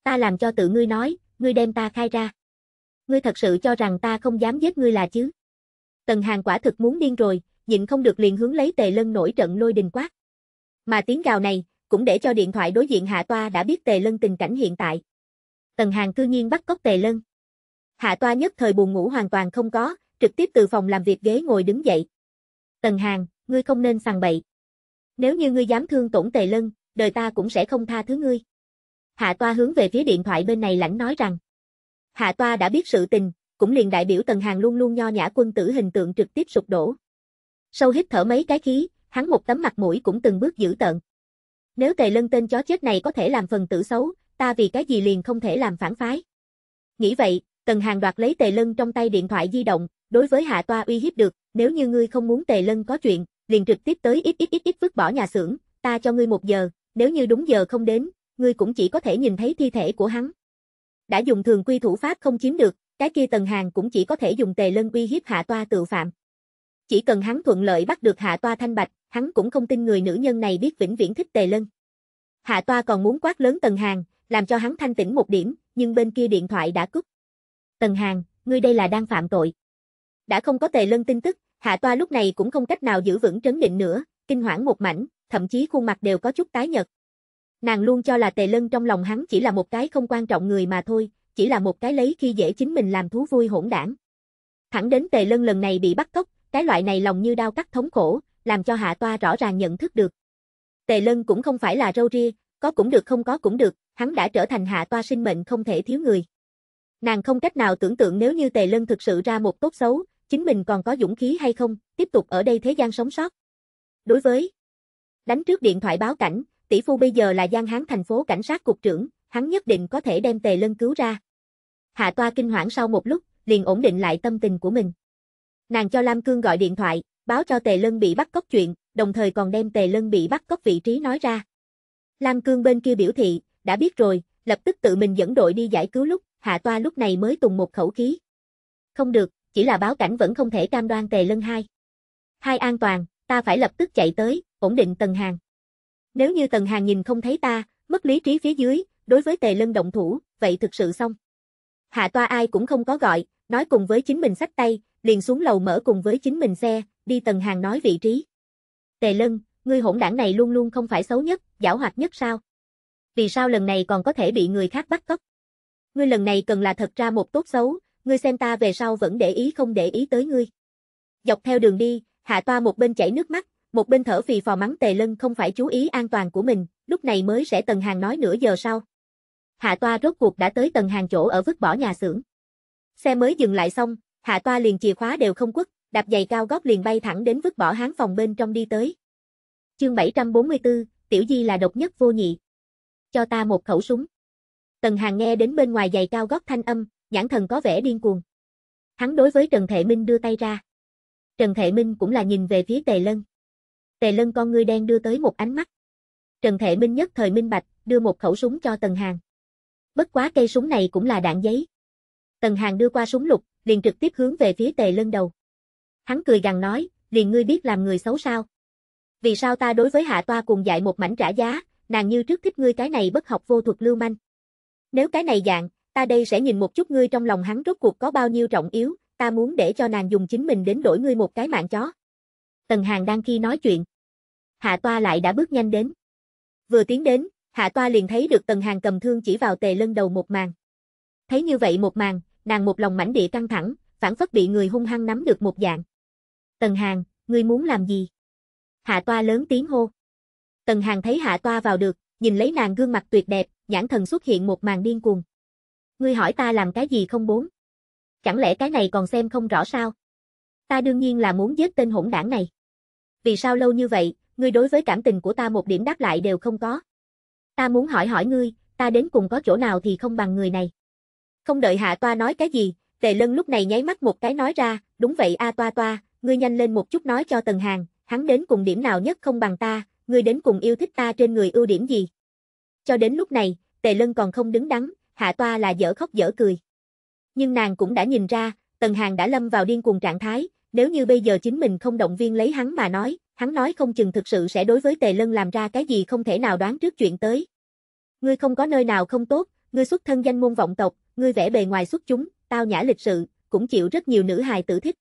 Ta làm cho tự ngươi nói, ngươi đem ta khai ra. Ngươi thật sự cho rằng ta không dám giết ngươi là chứ? Tần Hàng quả thực muốn điên rồi, nhịn không được liền hướng lấy Tề Lân nổi trận lôi đình quát. Mà tiếng gào này, cũng để cho điện thoại đối diện Hạ Toa đã biết Tề Lân tình cảnh hiện tại. Tần Hàng cư nhiên bắt cóc Tề Lân. Hạ toa nhất thời buồn ngủ hoàn toàn không có, trực tiếp từ phòng làm việc ghế ngồi đứng dậy. Tần Hàng, ngươi không nên sằng bậy. Nếu như ngươi dám thương tổn tề lân, đời ta cũng sẽ không tha thứ ngươi. Hạ toa hướng về phía điện thoại bên này lãnh nói rằng. Hạ toa đã biết sự tình, cũng liền đại biểu Tần Hàng luôn luôn nho nhã quân tử hình tượng trực tiếp sụp đổ. Sâu hít thở mấy cái khí, hắn một tấm mặt mũi cũng từng bước giữ tận. Nếu tề lân tên chó chết này có thể làm phần tử xấu, ta vì cái gì liền không thể làm phản phái. Nghĩ vậy, Tần Hàng đoạt lấy Tề Lân trong tay điện thoại di động, đối với Hạ Toa uy hiếp được, nếu như ngươi không muốn Tề Lân có chuyện, liền trực tiếp tới ít ít ít ít vứt bỏ nhà xưởng, ta cho ngươi một giờ, nếu như đúng giờ không đến, ngươi cũng chỉ có thể nhìn thấy thi thể của hắn. Đã dùng thường quy thủ pháp không chiếm được, cái kia Tần Hàng cũng chỉ có thể dùng Tề Lân uy hiếp Hạ Toa tự phạm. Chỉ cần hắn thuận lợi bắt được Hạ Toa thanh bạch, hắn cũng không tin người nữ nhân này biết vĩnh viễn thích Tề Lân. Hạ Toa còn muốn quát lớn Tần Hàng, làm cho hắn thanh tỉnh một điểm, nhưng bên kia điện thoại đã cúp. Tần Hàng, ngươi đây là đang phạm tội. Đã không có tề lân tin tức, hạ toa lúc này cũng không cách nào giữ vững trấn định nữa, kinh hoảng một mảnh, thậm chí khuôn mặt đều có chút tái nhật. Nàng luôn cho là tề lân trong lòng hắn chỉ là một cái không quan trọng người mà thôi, chỉ là một cái lấy khi dễ chính mình làm thú vui hỗn đảng. Thẳng đến tề lân lần này bị bắt cóc, cái loại này lòng như đau cắt thống khổ, làm cho hạ toa rõ ràng nhận thức được. Tề lân cũng không phải là râu ria, có cũng được không có cũng được, hắn đã trở thành hạ toa sinh mệnh không thể thiếu người. Nàng không cách nào tưởng tượng nếu như Tề Lân thực sự ra một tốt xấu, chính mình còn có dũng khí hay không, tiếp tục ở đây thế gian sống sót. Đối với đánh trước điện thoại báo cảnh, tỷ phu bây giờ là Giang Hán thành phố cảnh sát cục trưởng, hắn nhất định có thể đem Tề Lân cứu ra. Hạ Toa kinh hoảng sau một lúc, liền ổn định lại tâm tình của mình. Nàng cho Lam Cương gọi điện thoại, báo cho Tề Lân bị bắt cóc chuyện, đồng thời còn đem Tề Lân bị bắt cóc vị trí nói ra. Lam Cương bên kia biểu thị, đã biết rồi, lập tức tự mình dẫn đội đi giải cứu lúc, hạ toa lúc này mới tùng một khẩu khí. Không được, chỉ là báo cảnh vẫn không thể cam đoan tề lân hai. Hai an toàn, ta phải lập tức chạy tới, ổn định tầng hàng. Nếu như tầng hàng nhìn không thấy ta, mất lý trí phía dưới, đối với tề lân động thủ, vậy thực sự xong. Hạ toa ai cũng không có gọi, nói cùng với chính mình sách tay, liền xuống lầu mở cùng với chính mình xe, đi tầng hàng nói vị trí. Tề lân, ngươi hỗn đảng này luôn luôn không phải xấu nhất, giảo hoạt nhất sao? Vì sao lần này còn có thể bị người khác bắt cóc? ngươi lần này cần là thật ra một tốt xấu, ngươi xem ta về sau vẫn để ý không để ý tới ngươi. Dọc theo đường đi, hạ toa một bên chảy nước mắt, một bên thở phì phò mắng tề lân không phải chú ý an toàn của mình, lúc này mới sẽ tần hàng nói nửa giờ sau. Hạ toa rốt cuộc đã tới tầng hàng chỗ ở vứt bỏ nhà xưởng. Xe mới dừng lại xong, hạ toa liền chìa khóa đều không quất, đạp giày cao gót liền bay thẳng đến vứt bỏ hán phòng bên trong đi tới. Chương 744, Tiểu Di là độc nhất vô nhị. Cho ta một khẩu súng. Tần Hàng nghe đến bên ngoài giày cao gót thanh âm, nhãn thần có vẻ điên cuồng. Hắn đối với Trần Thệ Minh đưa tay ra. Trần Thệ Minh cũng là nhìn về phía Tề Lân. Tề Lân con ngươi đen đưa tới một ánh mắt. Trần Thệ Minh nhất thời minh bạch, đưa một khẩu súng cho Tần Hàng. Bất quá cây súng này cũng là đạn giấy. Tần Hàng đưa qua súng lục, liền trực tiếp hướng về phía Tề Lân đầu. Hắn cười gằn nói, liền ngươi biết làm người xấu sao? Vì sao ta đối với Hạ Toa cùng dạy một mảnh trả giá, nàng như trước thích ngươi cái này bất học vô thuật lưu manh. Nếu cái này dạng, ta đây sẽ nhìn một chút ngươi trong lòng hắn rốt cuộc có bao nhiêu trọng yếu, ta muốn để cho nàng dùng chính mình đến đổi ngươi một cái mạng chó. Tần Hàng đang khi nói chuyện. Hạ Toa lại đã bước nhanh đến. Vừa tiến đến, Hạ Toa liền thấy được Tần Hàng cầm thương chỉ vào tề lân đầu một màn. Thấy như vậy một màn, nàng một lòng mảnh địa căng thẳng, phản phất bị người hung hăng nắm được một dạng. Tần Hàng, ngươi muốn làm gì? Hạ Toa lớn tiếng hô. Tần Hàng thấy Hạ Toa vào được, nhìn lấy nàng gương mặt tuyệt đẹp, nhãn thần xuất hiện một màn điên cuồng. Ngươi hỏi ta làm cái gì không bốn? Chẳng lẽ cái này còn xem không rõ sao? Ta đương nhiên là muốn giết tên hỗn đảng này. Vì sao lâu như vậy, ngươi đối với cảm tình của ta một điểm đáp lại đều không có? Ta muốn hỏi hỏi ngươi, ta đến cùng có chỗ nào thì không bằng người này. Không đợi hạ toa nói cái gì, tề lân lúc này nháy mắt một cái nói ra, đúng vậy a toa toa, ngươi nhanh lên một chút nói cho tần hàng, hắn đến cùng điểm nào nhất không bằng ta, ngươi đến cùng yêu thích ta trên người ưu điểm gì? Cho đến lúc này, Tề Lân còn không đứng đắn, Hạ Toa là dở khóc dở cười. Nhưng nàng cũng đã nhìn ra, Tần Hàng đã lâm vào điên cuồng trạng thái, nếu như bây giờ chính mình không động viên lấy hắn mà nói, hắn nói không chừng thực sự sẽ đối với Tề Lân làm ra cái gì không thể nào đoán trước chuyện tới. Ngươi không có nơi nào không tốt, ngươi xuất thân danh môn vọng tộc, ngươi vẽ bề ngoài xuất chúng, tao nhã lịch sự, cũng chịu rất nhiều nữ hài tử thích.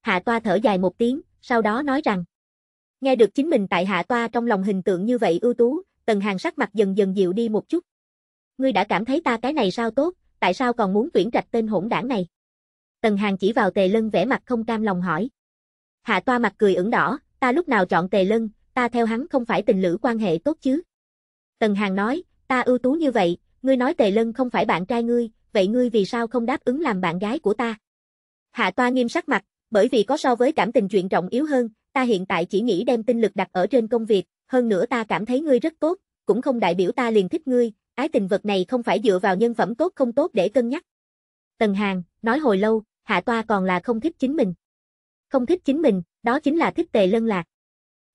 Hạ Toa thở dài một tiếng, sau đó nói rằng Nghe được chính mình tại hạ toa trong lòng hình tượng như vậy ưu tú, tần hàng sắc mặt dần dần dịu đi một chút. Ngươi đã cảm thấy ta cái này sao tốt, tại sao còn muốn tuyển trạch tên hỗn đảng này? Tần hàng chỉ vào tề lân vẻ mặt không cam lòng hỏi. Hạ toa mặt cười ửng đỏ, ta lúc nào chọn tề lân, ta theo hắn không phải tình lữ quan hệ tốt chứ. Tần hàng nói, ta ưu tú như vậy, ngươi nói tề lân không phải bạn trai ngươi, vậy ngươi vì sao không đáp ứng làm bạn gái của ta? Hạ toa nghiêm sắc mặt, bởi vì có so với cảm tình chuyện trọng yếu hơn, ta hiện tại chỉ nghĩ đem tinh lực đặt ở trên công việc, hơn nữa ta cảm thấy ngươi rất tốt, cũng không đại biểu ta liền thích ngươi, ái tình vật này không phải dựa vào nhân phẩm tốt không tốt để cân nhắc. Tần Hàng, nói hồi lâu, Hạ Toa còn là không thích chính mình. Không thích chính mình, đó chính là thích tề lân lạc.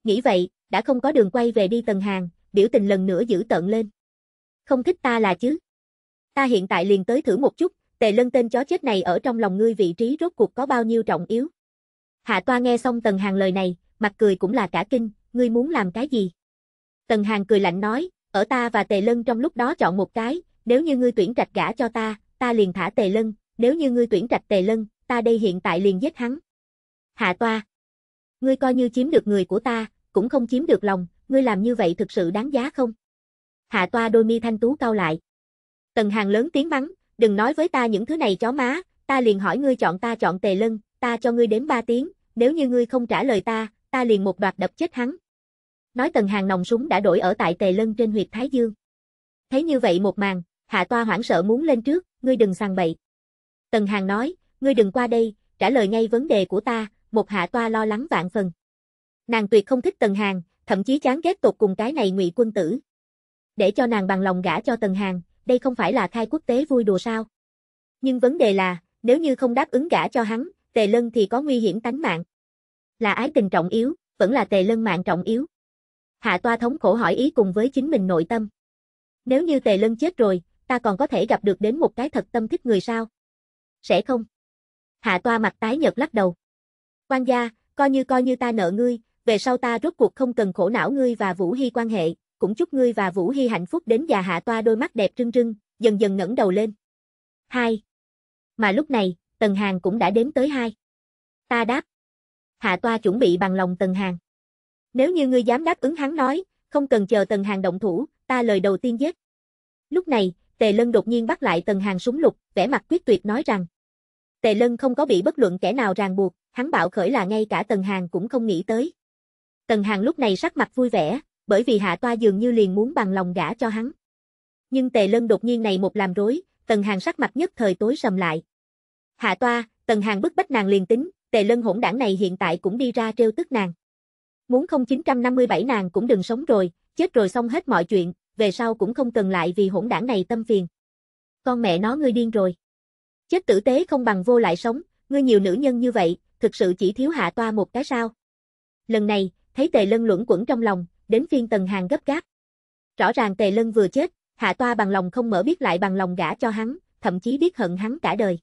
Nghĩ vậy, đã không có đường quay về đi Tần Hàng, biểu tình lần nữa giữ tận lên. Không thích ta là chứ. Ta hiện tại liền tới thử một chút, tề lân tên chó chết này ở trong lòng ngươi vị trí rốt cuộc có bao nhiêu trọng yếu. Hạ Toa nghe xong Tần Hàng lời này, mặt cười cũng là cả kinh, ngươi muốn làm cái gì? Tần Hàng cười lạnh nói, ở ta và Tề Lân trong lúc đó chọn một cái, nếu như ngươi tuyển trạch gã cho ta, ta liền thả Tề Lân, nếu như ngươi tuyển trạch Tề Lân, ta đây hiện tại liền giết hắn. Hạ Toa, ngươi coi như chiếm được người của ta, cũng không chiếm được lòng, ngươi làm như vậy thực sự đáng giá không? Hạ Toa đôi mi thanh tú cau lại. Tần Hàng lớn tiếng mắng, đừng nói với ta những thứ này chó má, ta liền hỏi ngươi chọn ta chọn Tề Lân, ta cho ngươi đếm ba tiếng, nếu như ngươi không trả lời ta, ta liền một đoạt đập chết hắn. Nói Tần Hàng nòng súng đã đổi ở tại Tề Lân trên huyệt Thái Dương. Thấy như vậy một màn, Hạ Toa hoảng sợ muốn lên trước, ngươi đừng sằng bậy. Tần Hàng nói, ngươi đừng qua đây, trả lời ngay vấn đề của ta, một Hạ Toa lo lắng vạn phần. Nàng tuyệt không thích Tần Hàng, thậm chí chán ghét tột cùng cái này ngụy quân tử. Để cho nàng bằng lòng gả cho Tần Hàng, đây không phải là khai quốc tế vui đùa sao. Nhưng vấn đề là, nếu như không đáp ứng gả cho hắn, Tề Lân thì có nguy hiểm tánh mạng. Là ái tình trọng yếu, vẫn là Tề Lân mạng trọng yếu. Hạ Toa thống khổ hỏi ý cùng với chính mình nội tâm. Nếu như Tề Lân chết rồi, ta còn có thể gặp được đến một cái thật tâm thích người sao? Sẽ không. Hạ Toa mặt tái nhợt lắc đầu. Quan gia, coi như coi như ta nợ ngươi, về sau ta rốt cuộc không cần khổ não ngươi và Vũ Hy quan hệ, cũng chúc ngươi và Vũ Hy hạnh phúc đến già Hạ Toa đôi mắt đẹp trưng trưng, dần dần ngẩng đầu lên. Hai. Mà lúc này, Tần Hàng cũng đã đếm tới hai. Ta đáp. Hạ toa chuẩn bị bằng lòng Tần Hàng. Nếu như ngươi dám đáp ứng hắn nói, không cần chờ Tần Hàng động thủ, ta lời đầu tiên giết. Lúc này, Tề Lân đột nhiên bắt lại Tần Hàng súng lục, vẻ mặt quyết tuyệt nói rằng. Tề Lân không có bị bất luận kẻ nào ràng buộc, hắn bảo khởi là ngay cả Tần Hàng cũng không nghĩ tới. Tần Hàng lúc này sắc mặt vui vẻ, bởi vì Hạ Toa dường như liền muốn bằng lòng gả cho hắn. Nhưng Tề Lân đột nhiên này một làm rối, Tần Hàng sắc mặt nhất thời tối sầm lại, Hạ toa, tần hàng bức bách nàng liền tính, tề lân hỗn đảng này hiện tại cũng đi ra trêu tức nàng. Muốn không 957 nàng cũng đừng sống rồi, chết rồi xong hết mọi chuyện, về sau cũng không cần lại vì hỗn đảng này tâm phiền. Con mẹ nó ngươi điên rồi. Chết tử tế không bằng vô lại sống, ngươi nhiều nữ nhân như vậy, thực sự chỉ thiếu hạ toa một cái sao. Lần này, thấy tề lân luẩn quẩn trong lòng, đến phiên tần hàng gấp gáp. Rõ ràng tề lân vừa chết, hạ toa bằng lòng không mở biết lại bằng lòng gả cho hắn, thậm chí biết hận hắn cả đời.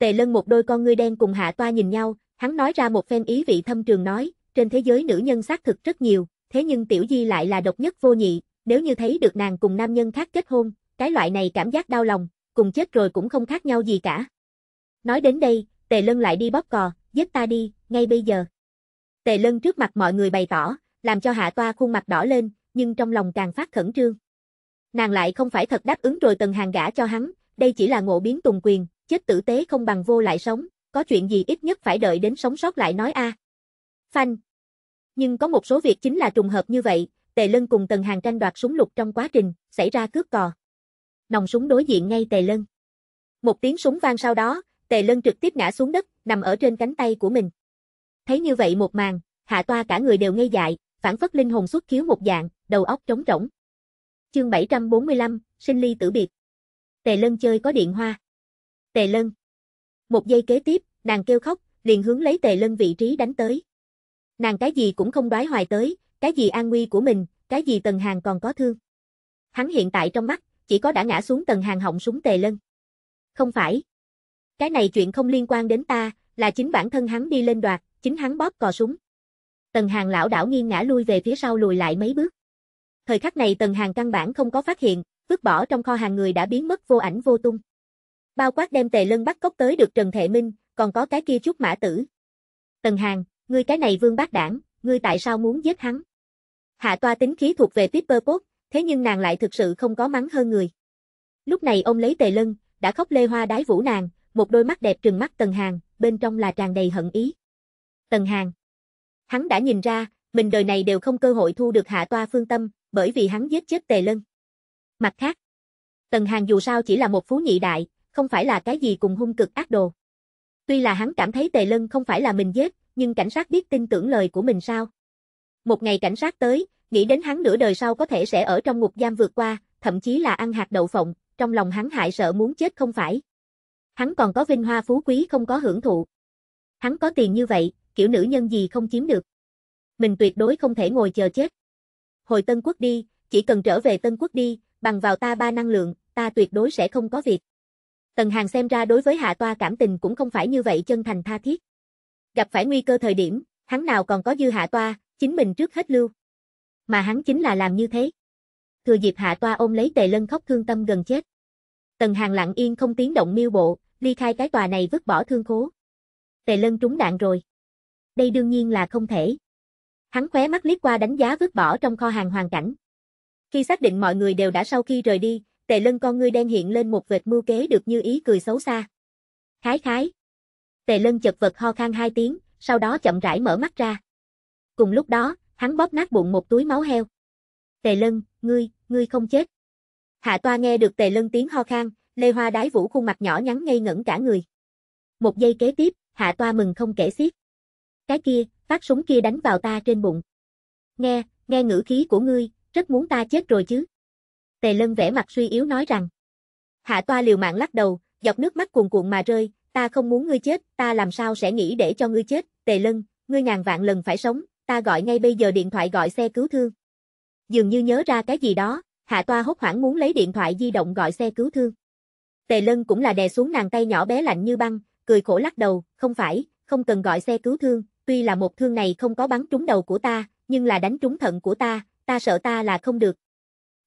Tề lân một đôi con ngươi đen cùng hạ toa nhìn nhau, hắn nói ra một phen ý vị thâm trường nói, trên thế giới nữ nhân xác thực rất nhiều, thế nhưng tiểu di lại là độc nhất vô nhị, nếu như thấy được nàng cùng nam nhân khác kết hôn, cái loại này cảm giác đau lòng, cùng chết rồi cũng không khác nhau gì cả. Nói đến đây, tề lân lại đi bóp cò, giết ta đi, ngay bây giờ. Tề lân trước mặt mọi người bày tỏ, làm cho hạ toa khuôn mặt đỏ lên, nhưng trong lòng càng phát khẩn trương. Nàng lại không phải thật đáp ứng rồi tần hàng gã cho hắn, đây chỉ là ngộ biến tùng quyền, chết tử tế không bằng vô lại sống, có chuyện gì ít nhất phải đợi đến sống sót lại nói a. À. Phanh. Nhưng có một số việc chính là trùng hợp như vậy, Tề Lân cùng Tần Hàng tranh đoạt súng lục trong quá trình, xảy ra cướp cò. Nòng súng đối diện ngay Tề Lân. Một tiếng súng vang sau đó, Tề Lân trực tiếp ngã xuống đất, nằm ở trên cánh tay của mình. Thấy như vậy một màn, hạ toa cả người đều ngây dại, phản phất linh hồn xuất khiếu một dạng, đầu óc trống rỗng. Chương 745, sinh ly tử biệt. Tề Lân chơi có điện hoa. Tề Lân. Một giây kế tiếp, nàng kêu khóc, liền hướng lấy Tề Lân vị trí đánh tới. Nàng cái gì cũng không đoái hoài tới, cái gì an nguy của mình, cái gì Tần Hàng còn có thương. Hắn hiện tại trong mắt, chỉ có đã ngã xuống Tần Hàng họng súng Tề Lân. Không phải. Cái này chuyện không liên quan đến ta, là chính bản thân hắn đi lên đoạt, chính hắn bóp cò súng. Tần Hàng lão đảo nghiêng ngã lui về phía sau lùi lại mấy bước. Thời khắc này Tần Hàng căn bản không có phát hiện, vứt bỏ trong kho hàng người đã biến mất vô ảnh vô tung. Bao quát đem tề lân bắt cóc tới được Trần Thệ Minh, còn có cái kia chút mã tử. Tần Hàng, ngươi cái này vương bát đảng, ngươi tại sao muốn giết hắn? Hạ toa tính khí thuộc về Pipperpot, thế nhưng nàng lại thực sự không có mắng hơn người. Lúc này ông lấy tề lân, đã khóc lê hoa đái vũ nàng, một đôi mắt đẹp trừng mắt Tần Hàng, bên trong là tràn đầy hận ý. Tần Hàng. Hắn đã nhìn ra, mình đời này đều không cơ hội thu được hạ toa phương tâm, bởi vì hắn giết chết Tề Lân. Mặt khác, Tần Hàng dù sao chỉ là một phú nhị đại, không phải là cái gì cùng hung cực ác đồ. Tuy là hắn cảm thấy Tề Lân không phải là mình giết, nhưng cảnh sát biết tin tưởng lời của mình sao. Một ngày cảnh sát tới, nghĩ đến hắn nửa đời sau có thể sẽ ở trong ngục giam vượt qua, thậm chí là ăn hạt đậu phộng, trong lòng hắn hại sợ muốn chết không phải. Hắn còn có vinh hoa phú quý không có hưởng thụ. Hắn có tiền như vậy, kiểu nữ nhân gì không chiếm được. Mình tuyệt đối không thể ngồi chờ chết. Hồi Tân Quốc đi, chỉ cần trở về Tân Quốc đi, bằng vào ta ba năng lượng, ta tuyệt đối sẽ không có việc. Tần Hàng xem ra đối với Hạ Toa cảm tình cũng không phải như vậy chân thành tha thiết. Gặp phải nguy cơ thời điểm, hắn nào còn có dư Hạ Toa, chính mình trước hết lưu. Mà hắn chính là làm như thế. Thừa dịp Hạ Toa ôm lấy Tề Lân khóc thương tâm gần chết. Tần Hàng lặng yên không tiếng động miêu bộ, ly khai cái tòa này vứt bỏ thương khố. Tề Lân trúng đạn rồi. Đây đương nhiên là không thể. Hắn khóe mắt liếc qua đánh giá vứt bỏ trong kho hàng hoàn cảnh. Khi xác định mọi người đều đã sau khi rời đi, tề lân con ngươi đen hiện lên một vệt mưu kế được như ý cười xấu xa. Khái khái. Tề lân chật vật ho khan hai tiếng, sau đó chậm rãi mở mắt ra. Cùng lúc đó, hắn bóp nát bụng một túi máu heo. Tề lân, ngươi, ngươi không chết. Hạ toa nghe được tề lân tiếng ho khan, lê hoa đái vũ khuôn mặt nhỏ nhắn ngây ngẩn cả người. Một giây kế tiếp, hạ toa mừng không kể xiết. Cái kia, phát súng kia đánh vào ta trên bụng. Nghe, nghe ngữ khí của ngươi, rất muốn ta chết rồi chứ. Tề Lân vẻ mặt suy yếu nói rằng. Hạ toa liều mạng lắc đầu, giọt nước mắt cuồn cuộn mà rơi, ta không muốn ngươi chết, ta làm sao sẽ nghĩ để cho ngươi chết, Tề Lân, ngươi ngàn vạn lần phải sống, ta gọi ngay bây giờ điện thoại gọi xe cứu thương. Dường như nhớ ra cái gì đó, Hạ Toa hốt hoảng muốn lấy điện thoại di động gọi xe cứu thương. Tề Lân cũng là đè xuống nàng tay nhỏ bé lạnh như băng, cười khổ lắc đầu, không phải, không cần gọi xe cứu thương, tuy là một thương này không có bắn trúng đầu của ta, nhưng là đánh trúng thận của ta, ta sợ ta là không được,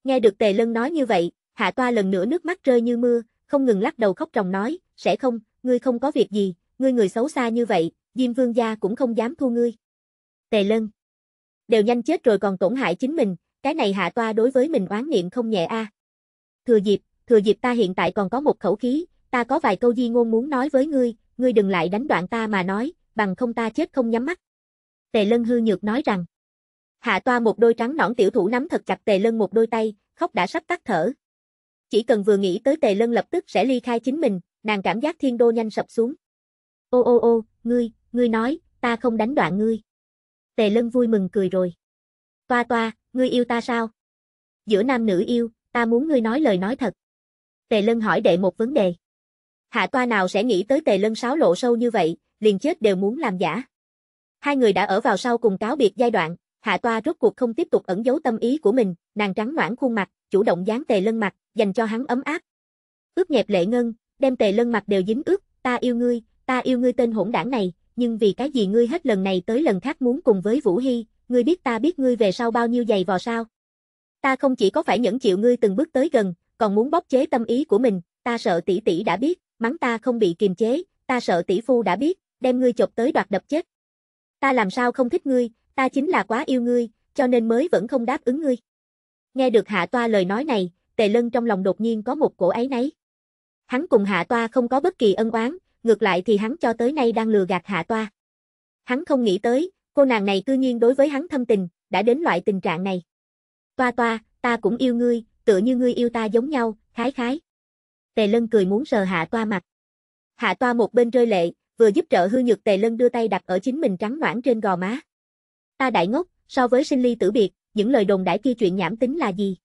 Nghe được Tề Lân nói như vậy, Hạ Toa lần nữa nước mắt rơi như mưa, không ngừng lắc đầu khóc ròng nói, sẽ không, ngươi không có việc gì, ngươi người xấu xa như vậy, Diêm Vương gia cũng không dám thu ngươi. Tề Lân Đều nhanh chết rồi còn tổn hại chính mình, cái này Hạ Toa đối với mình oán niệm không nhẹ a. À. Thừa dịp, thừa dịp ta hiện tại còn có một khẩu khí, ta có vài câu di ngôn muốn nói với ngươi, ngươi đừng lại đánh đoạn ta mà nói, bằng không ta chết không nhắm mắt. Tề Lân hư nhược nói rằng. Hạ toa một đôi trắng nõn tiểu thủ nắm thật chặt tề lân một đôi tay, khóc đã sắp tắt thở. Chỉ cần vừa nghĩ tới tề lân lập tức sẽ ly khai chính mình, nàng cảm giác thiên đô nhanh sập xuống. Ô ô ô, ngươi, ngươi nói, ta không đánh đoạn ngươi. Tề lân vui mừng cười rồi. Toa toa, ngươi yêu ta sao? Giữa nam nữ yêu, ta muốn ngươi nói lời nói thật. Tề lân hỏi đệ một vấn đề. Hạ toa nào sẽ nghĩ tới tề lân sáo lộ sâu như vậy, liền chết đều muốn làm giả. Hai người đã ở vào sau cùng cáo biệt giai đoạn, Hạ Toa rốt cuộc không tiếp tục ẩn giấu tâm ý của mình, nàng trắng noãn khuôn mặt, chủ động dán Tề Lân mặt, dành cho hắn ấm áp. Ướp nhẹp lệ ngân, đem Tề Lân mặt đều dính ướt, ta yêu ngươi, ta yêu ngươi tên hỗn đảng này, nhưng vì cái gì ngươi hết lần này tới lần khác muốn cùng với Vũ Hi, ngươi biết ta biết ngươi về sau bao nhiêu giày vò sao? Ta không chỉ có phải nhẫn chịu ngươi từng bước tới gần, còn muốn bóp chế tâm ý của mình, ta sợ tỷ tỷ đã biết, mắng ta không bị kiềm chế, ta sợ tỷ phu đã biết, đem ngươi chụp tới đoạt đập chết. Ta làm sao không thích ngươi, ta chính là quá yêu ngươi, cho nên mới vẫn không đáp ứng ngươi. Nghe được hạ toa lời nói này, tề lân trong lòng đột nhiên có một cổ ấy nấy. Hắn cùng hạ toa không có bất kỳ ân oán, ngược lại thì hắn cho tới nay đang lừa gạt hạ toa. Hắn không nghĩ tới, cô nàng này cư nhiên đối với hắn thâm tình, đã đến loại tình trạng này. Toa toa, ta cũng yêu ngươi, tựa như ngươi yêu ta giống nhau, khái khái. Tề lân cười muốn sờ hạ toa mặt. Hạ toa một bên rơi lệ, vừa giúp trợ hư nhược tề lân đưa tay đặt ở chính mình trắng noãn trên gò má. Ta đại ngốc, so với sinh ly tử biệt, những lời đồn đãi kia chuyện nhảm tính là gì?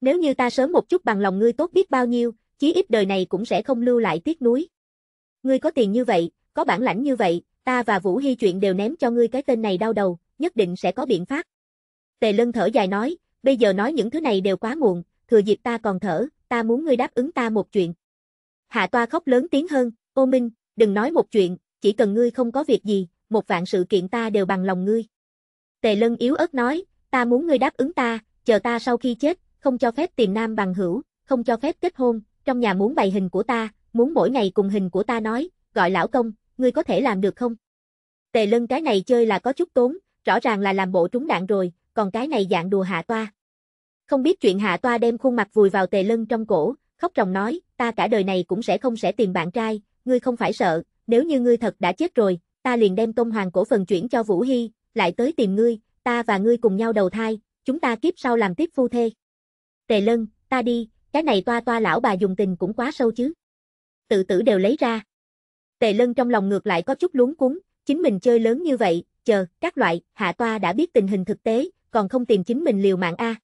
Nếu như ta sớm một chút bằng lòng ngươi tốt biết bao nhiêu, chí ít đời này cũng sẽ không lưu lại tiếc nuối. Ngươi có tiền như vậy, có bản lãnh như vậy, ta và Vũ Hy chuyện đều ném cho ngươi cái tên này đau đầu, nhất định sẽ có biện pháp. Tề lân thở dài nói, bây giờ nói những thứ này đều quá muộn, thừa dịp ta còn thở, ta muốn ngươi đáp ứng ta một chuyện. Hạ toa khóc lớn tiếng hơn, ô minh, đừng nói một chuyện, chỉ cần ngươi không có việc gì, một vạn sự kiện ta đều bằng lòng ngươi. Tề lân yếu ớt nói, ta muốn ngươi đáp ứng ta, chờ ta sau khi chết, không cho phép tìm nam bằng hữu, không cho phép kết hôn, trong nhà muốn bày hình của ta, muốn mỗi ngày cùng hình của ta nói, gọi lão công, ngươi có thể làm được không? Tề lân cái này chơi là có chút tốn, rõ ràng là làm bộ trúng đạn rồi, còn cái này dạng đùa hạ toa. Không biết chuyện hạ toa đem khuôn mặt vùi vào tề lân trong cổ, khóc ròng nói, ta cả đời này cũng sẽ không sẽ tìm bạn trai, ngươi không phải sợ, nếu như ngươi thật đã chết rồi, ta liền đem công hoàng cổ phần chuyển cho Vũ Hy, lại tới tìm ngươi, ta và ngươi cùng nhau đầu thai, chúng ta kiếp sau làm tiếp phu thê. Tề lân, ta đi, cái này toa toa lão bà dùng tình cũng quá sâu chứ. Tự tử đều lấy ra. Tề lân trong lòng ngược lại có chút luống cuốn, chính mình chơi lớn như vậy, chờ, các loại, hạ toa đã biết tình hình thực tế, còn không tìm chính mình liều mạng A.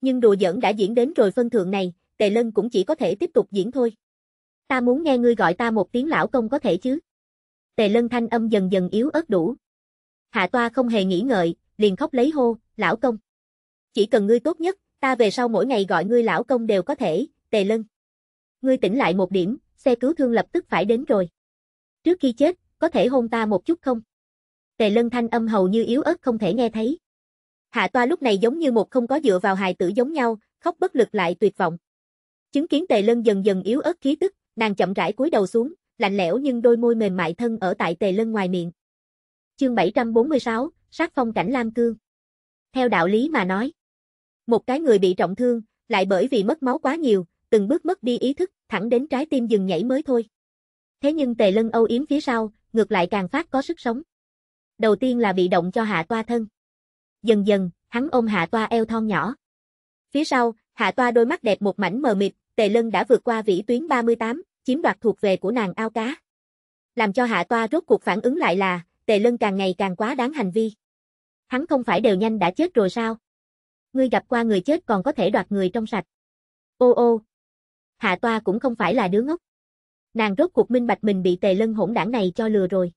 Nhưng đùa giỡn đã diễn đến rồi phân thượng này, tề lân cũng chỉ có thể tiếp tục diễn thôi. Ta muốn nghe ngươi gọi ta một tiếng lão công có thể chứ. Tề lân thanh âm dần dần yếu ớt đủ, Hạ Toa không hề nghĩ ngợi, liền khóc lấy hô, lão công. Chỉ cần ngươi tốt nhất, ta về sau mỗi ngày gọi ngươi lão công đều có thể, tề lân. Ngươi tỉnh lại một điểm, xe cứu thương lập tức phải đến rồi. Trước khi chết, có thể hôn ta một chút không? Tề lân thanh âm hầu như yếu ớt không thể nghe thấy. Hạ toa lúc này giống như một không có dựa vào hài tử giống nhau, khóc bất lực lại tuyệt vọng. Chứng kiến tề lân dần dần yếu ớt khí tức, nàng chậm rãi cúi đầu xuống, lạnh lẽo nhưng đôi môi mềm mại thân ở tại tề lân ngoài miệng. Chương 746, sát phong cảnh Lam Cương. Theo đạo lý mà nói, một cái người bị trọng thương, lại bởi vì mất máu quá nhiều, từng bước mất đi ý thức, thẳng đến trái tim dừng nhảy mới thôi. Thế nhưng Tề Lân Âu Yếm phía sau, ngược lại càng phát có sức sống. Đầu tiên là bị động cho Hạ Toa thân. Dần dần, hắn ôm Hạ Toa eo thon nhỏ. Phía sau, Hạ Toa đôi mắt đẹp một mảnh mờ mịt, Tề Lân đã vượt qua vĩ tuyến 38, chiếm đoạt thuộc về của nàng ao cá. Làm cho Hạ Toa rốt cuộc phản ứng lại là, Tề Lân càng ngày càng quá đáng hành vi. Hắn không phải đều nhanh đã chết rồi sao? Ngươi gặp qua người chết còn có thể đoạt người trong sạch. Ô ô. Hạ Toa cũng không phải là đứa ngốc. Nàng rốt cuộc minh bạch mình bị Tề Lân hỗn đảng này cho lừa rồi.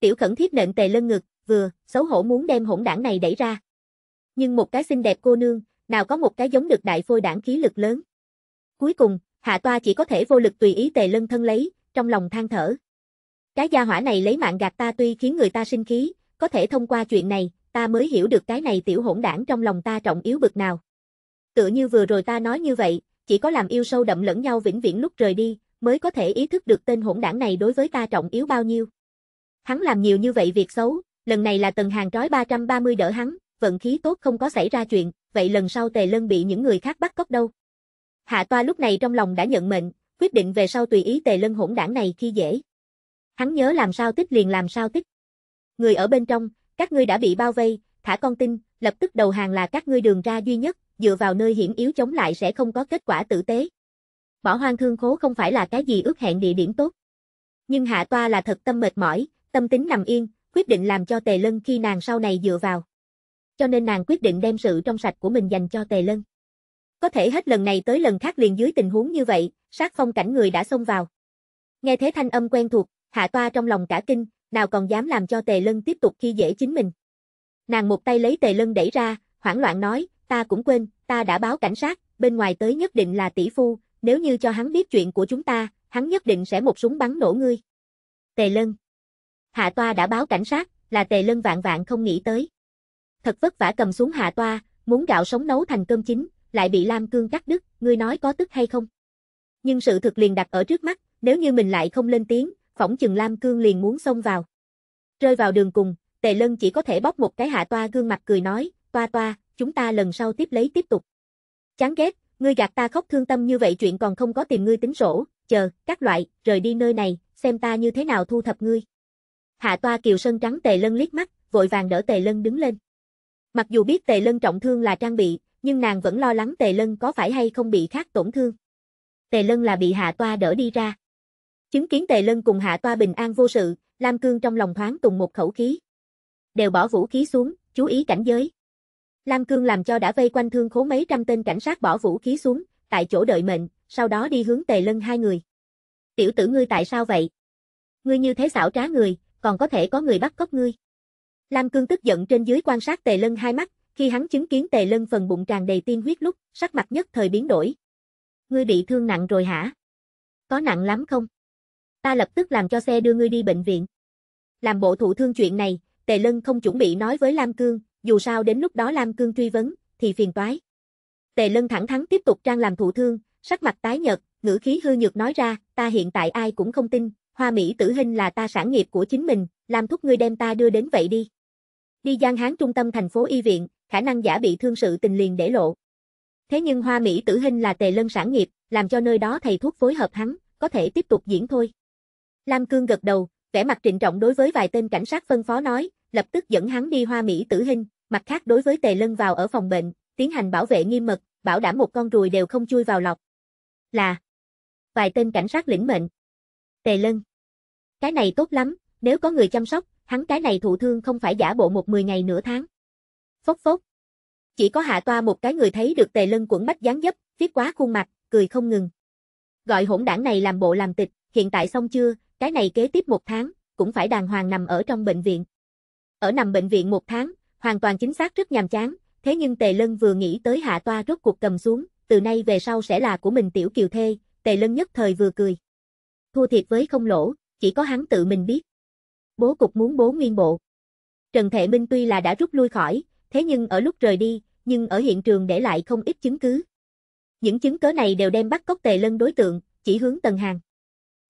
Tiểu Khẩn Thiết nện Tề Lân ngực, vừa, xấu hổ muốn đem hỗn đảng này đẩy ra. Nhưng một cái xinh đẹp cô nương, nào có một cái giống được đại phôi đảng khí lực lớn. Cuối cùng, Hạ Toa chỉ có thể vô lực tùy ý Tề Lân thân lấy, trong lòng than thở. Cái gia hỏa này lấy mạng gạt ta tuy khiến người ta sinh khí, có thể thông qua chuyện này, ta mới hiểu được cái này tiểu hỗn đảng trong lòng ta trọng yếu bực nào. Tựa như vừa rồi ta nói như vậy, chỉ có làm yêu sâu đậm lẫn nhau vĩnh viễn lúc rời đi, mới có thể ý thức được tên hỗn đảng này đối với ta trọng yếu bao nhiêu. Hắn làm nhiều như vậy việc xấu, lần này là tầng hàng trói 330 đỡ hắn, vận khí tốt không có xảy ra chuyện, vậy lần sau tề lân bị những người khác bắt cóc đâu. Hạ toa lúc này trong lòng đã nhận mệnh, quyết định về sau tùy ý tề lân hỗn đảng này khi dễ. Hắn nhớ làm sao tích liền làm sao tích. Người ở bên trong, các ngươi đã bị bao vây, thả con tin, lập tức đầu hàng là các ngươi đường ra duy nhất, dựa vào nơi hiểm yếu chống lại sẽ không có kết quả tử tế. Bỏ hoang thương khố không phải là cái gì ước hẹn địa điểm tốt. Nhưng hạ toa là thật tâm mệt mỏi, tâm tính nằm yên, quyết định làm cho tề lân khi nàng sau này dựa vào. Cho nên nàng quyết định đem sự trong sạch của mình dành cho tề lân. Có thể hết lần này tới lần khác liền dưới tình huống như vậy, sát phong cảnh người đã xông vào. Nghe thế thanh âm quen thuộc, Hạ toa trong lòng cả kinh, nào còn dám làm cho tề lân tiếp tục khi dễ chính mình. Nàng một tay lấy tề lân đẩy ra, hoảng loạn nói, ta cũng quên, ta đã báo cảnh sát, bên ngoài tới nhất định là tỷ phu, nếu như cho hắn biết chuyện của chúng ta, hắn nhất định sẽ một súng bắn nổ ngươi. Tề lân. Hạ toa đã báo cảnh sát, là tề lân vạn vạn không nghĩ tới. Thật vất vả cầm xuống hạ toa, muốn gạo sống nấu thành cơm chín, lại bị Lam Cương cắt đứt, ngươi nói có tức hay không? Nhưng sự thực liền đặt ở trước mắt, nếu như mình lại không lên tiếng, phỏng chừng Lam Cương liền muốn xông vào. Rơi vào đường cùng, Tề Lân chỉ có thể bóp một cái hạ toa gương mặt cười nói, toa toa, chúng ta lần sau tiếp lấy tiếp tục. Chán ghét, ngươi gạt ta khóc thương tâm như vậy chuyện còn không có tìm ngươi tính sổ, chờ, các loại, rời đi nơi này, xem ta như thế nào thu thập ngươi. Hạ toa kiều sân trắng Tề Lân liếc mắt, vội vàng đỡ Tề Lân đứng lên. Mặc dù biết Tề Lân trọng thương là trang bị, nhưng nàng vẫn lo lắng Tề Lân có phải hay không bị khác tổn thương. Tề Lân là bị Hạ Toa đỡ đi ra. Chứng kiến Tề Lân cùng Hạ Toa bình an vô sự, Lam Cương trong lòng thoáng tùng một khẩu khí. Đều bỏ vũ khí xuống, chú ý cảnh giới. Lam Cương làm cho đã vây quanh thương khố mấy trăm tên cảnh sát bỏ vũ khí xuống, tại chỗ đợi mệnh, sau đó đi hướng Tề Lân hai người. Tiểu tử ngươi tại sao vậy? Ngươi như thế xảo trá người, còn có thể có người bắt cóc ngươi. Lam Cương tức giận trên dưới quan sát Tề Lân hai mắt, khi hắn chứng kiến Tề Lân phần bụng tràn đầy tiên huyết lúc, sắc mặt nhất thời biến đổi. Ngươi bị thương nặng rồi hả? Có nặng lắm không? ta lập tức làm cho xe đưa ngươi đi bệnh viện. Làm bộ thụ thương chuyện này, Tề Lân không chuẩn bị nói với Lam Cương, dù sao đến lúc đó Lam Cương truy vấn, thì phiền toái. Tề Lân thẳng thắn tiếp tục trang làm thụ thương, sắc mặt tái nhợt, ngữ khí hư nhược nói ra, ta hiện tại ai cũng không tin, hoa mỹ tử hình là ta sản nghiệp của chính mình, làm thúc ngươi đem ta đưa đến vậy đi. Đi gian hán trung tâm thành phố y viện, khả năng giả bị thương sự tình liền để lộ. Thế nhưng hoa mỹ tử hình là tề lân sản nghiệp, làm cho nơi đó thầy thuốc phối hợp hắn, có thể tiếp tục diễn thôi. Lam Cương gật đầu, vẻ mặt trịnh trọng đối với vài tên cảnh sát phân phó nói, lập tức dẫn hắn đi hoa mỹ tử hình, mặt khác đối với Tề Lân vào ở phòng bệnh, tiến hành bảo vệ nghiêm mật, bảo đảm một con ruồi đều không chui vào lọc. Là vài tên cảnh sát lĩnh mệnh. Tề Lân. Cái này tốt lắm, nếu có người chăm sóc, hắn cái này thụ thương không phải giả bộ một mười ngày nửa tháng. Phốc phốc. Chỉ có hạ toa một cái người thấy được Tề Lân quẩn bách gián dấp, viết quá khuôn mặt, cười không ngừng. Gọi hỗn đảng này làm bộ làm tịch, hiện tại xong chưa, cái này kế tiếp một tháng, cũng phải đàng hoàng nằm ở trong bệnh viện. Ở nằm bệnh viện một tháng, hoàn toàn chính xác rất nhàm chán, thế nhưng Tề Lân vừa nghĩ tới hạ toa rốt cuộc cầm xuống, từ nay về sau sẽ là của mình tiểu kiều thê, Tề Lân nhất thời vừa cười. Thua thiệt với không lỗ, chỉ có hắn tự mình biết. Bố cục muốn bố nguyên bộ. Trần Thệ Minh tuy là đã rút lui khỏi, thế nhưng ở lúc rời đi, nhưng ở hiện trường để lại không ít chứng cứ. Những chứng cứ này đều đem bắt cóc Tề Lân đối tượng, chỉ hướng Tần Hàng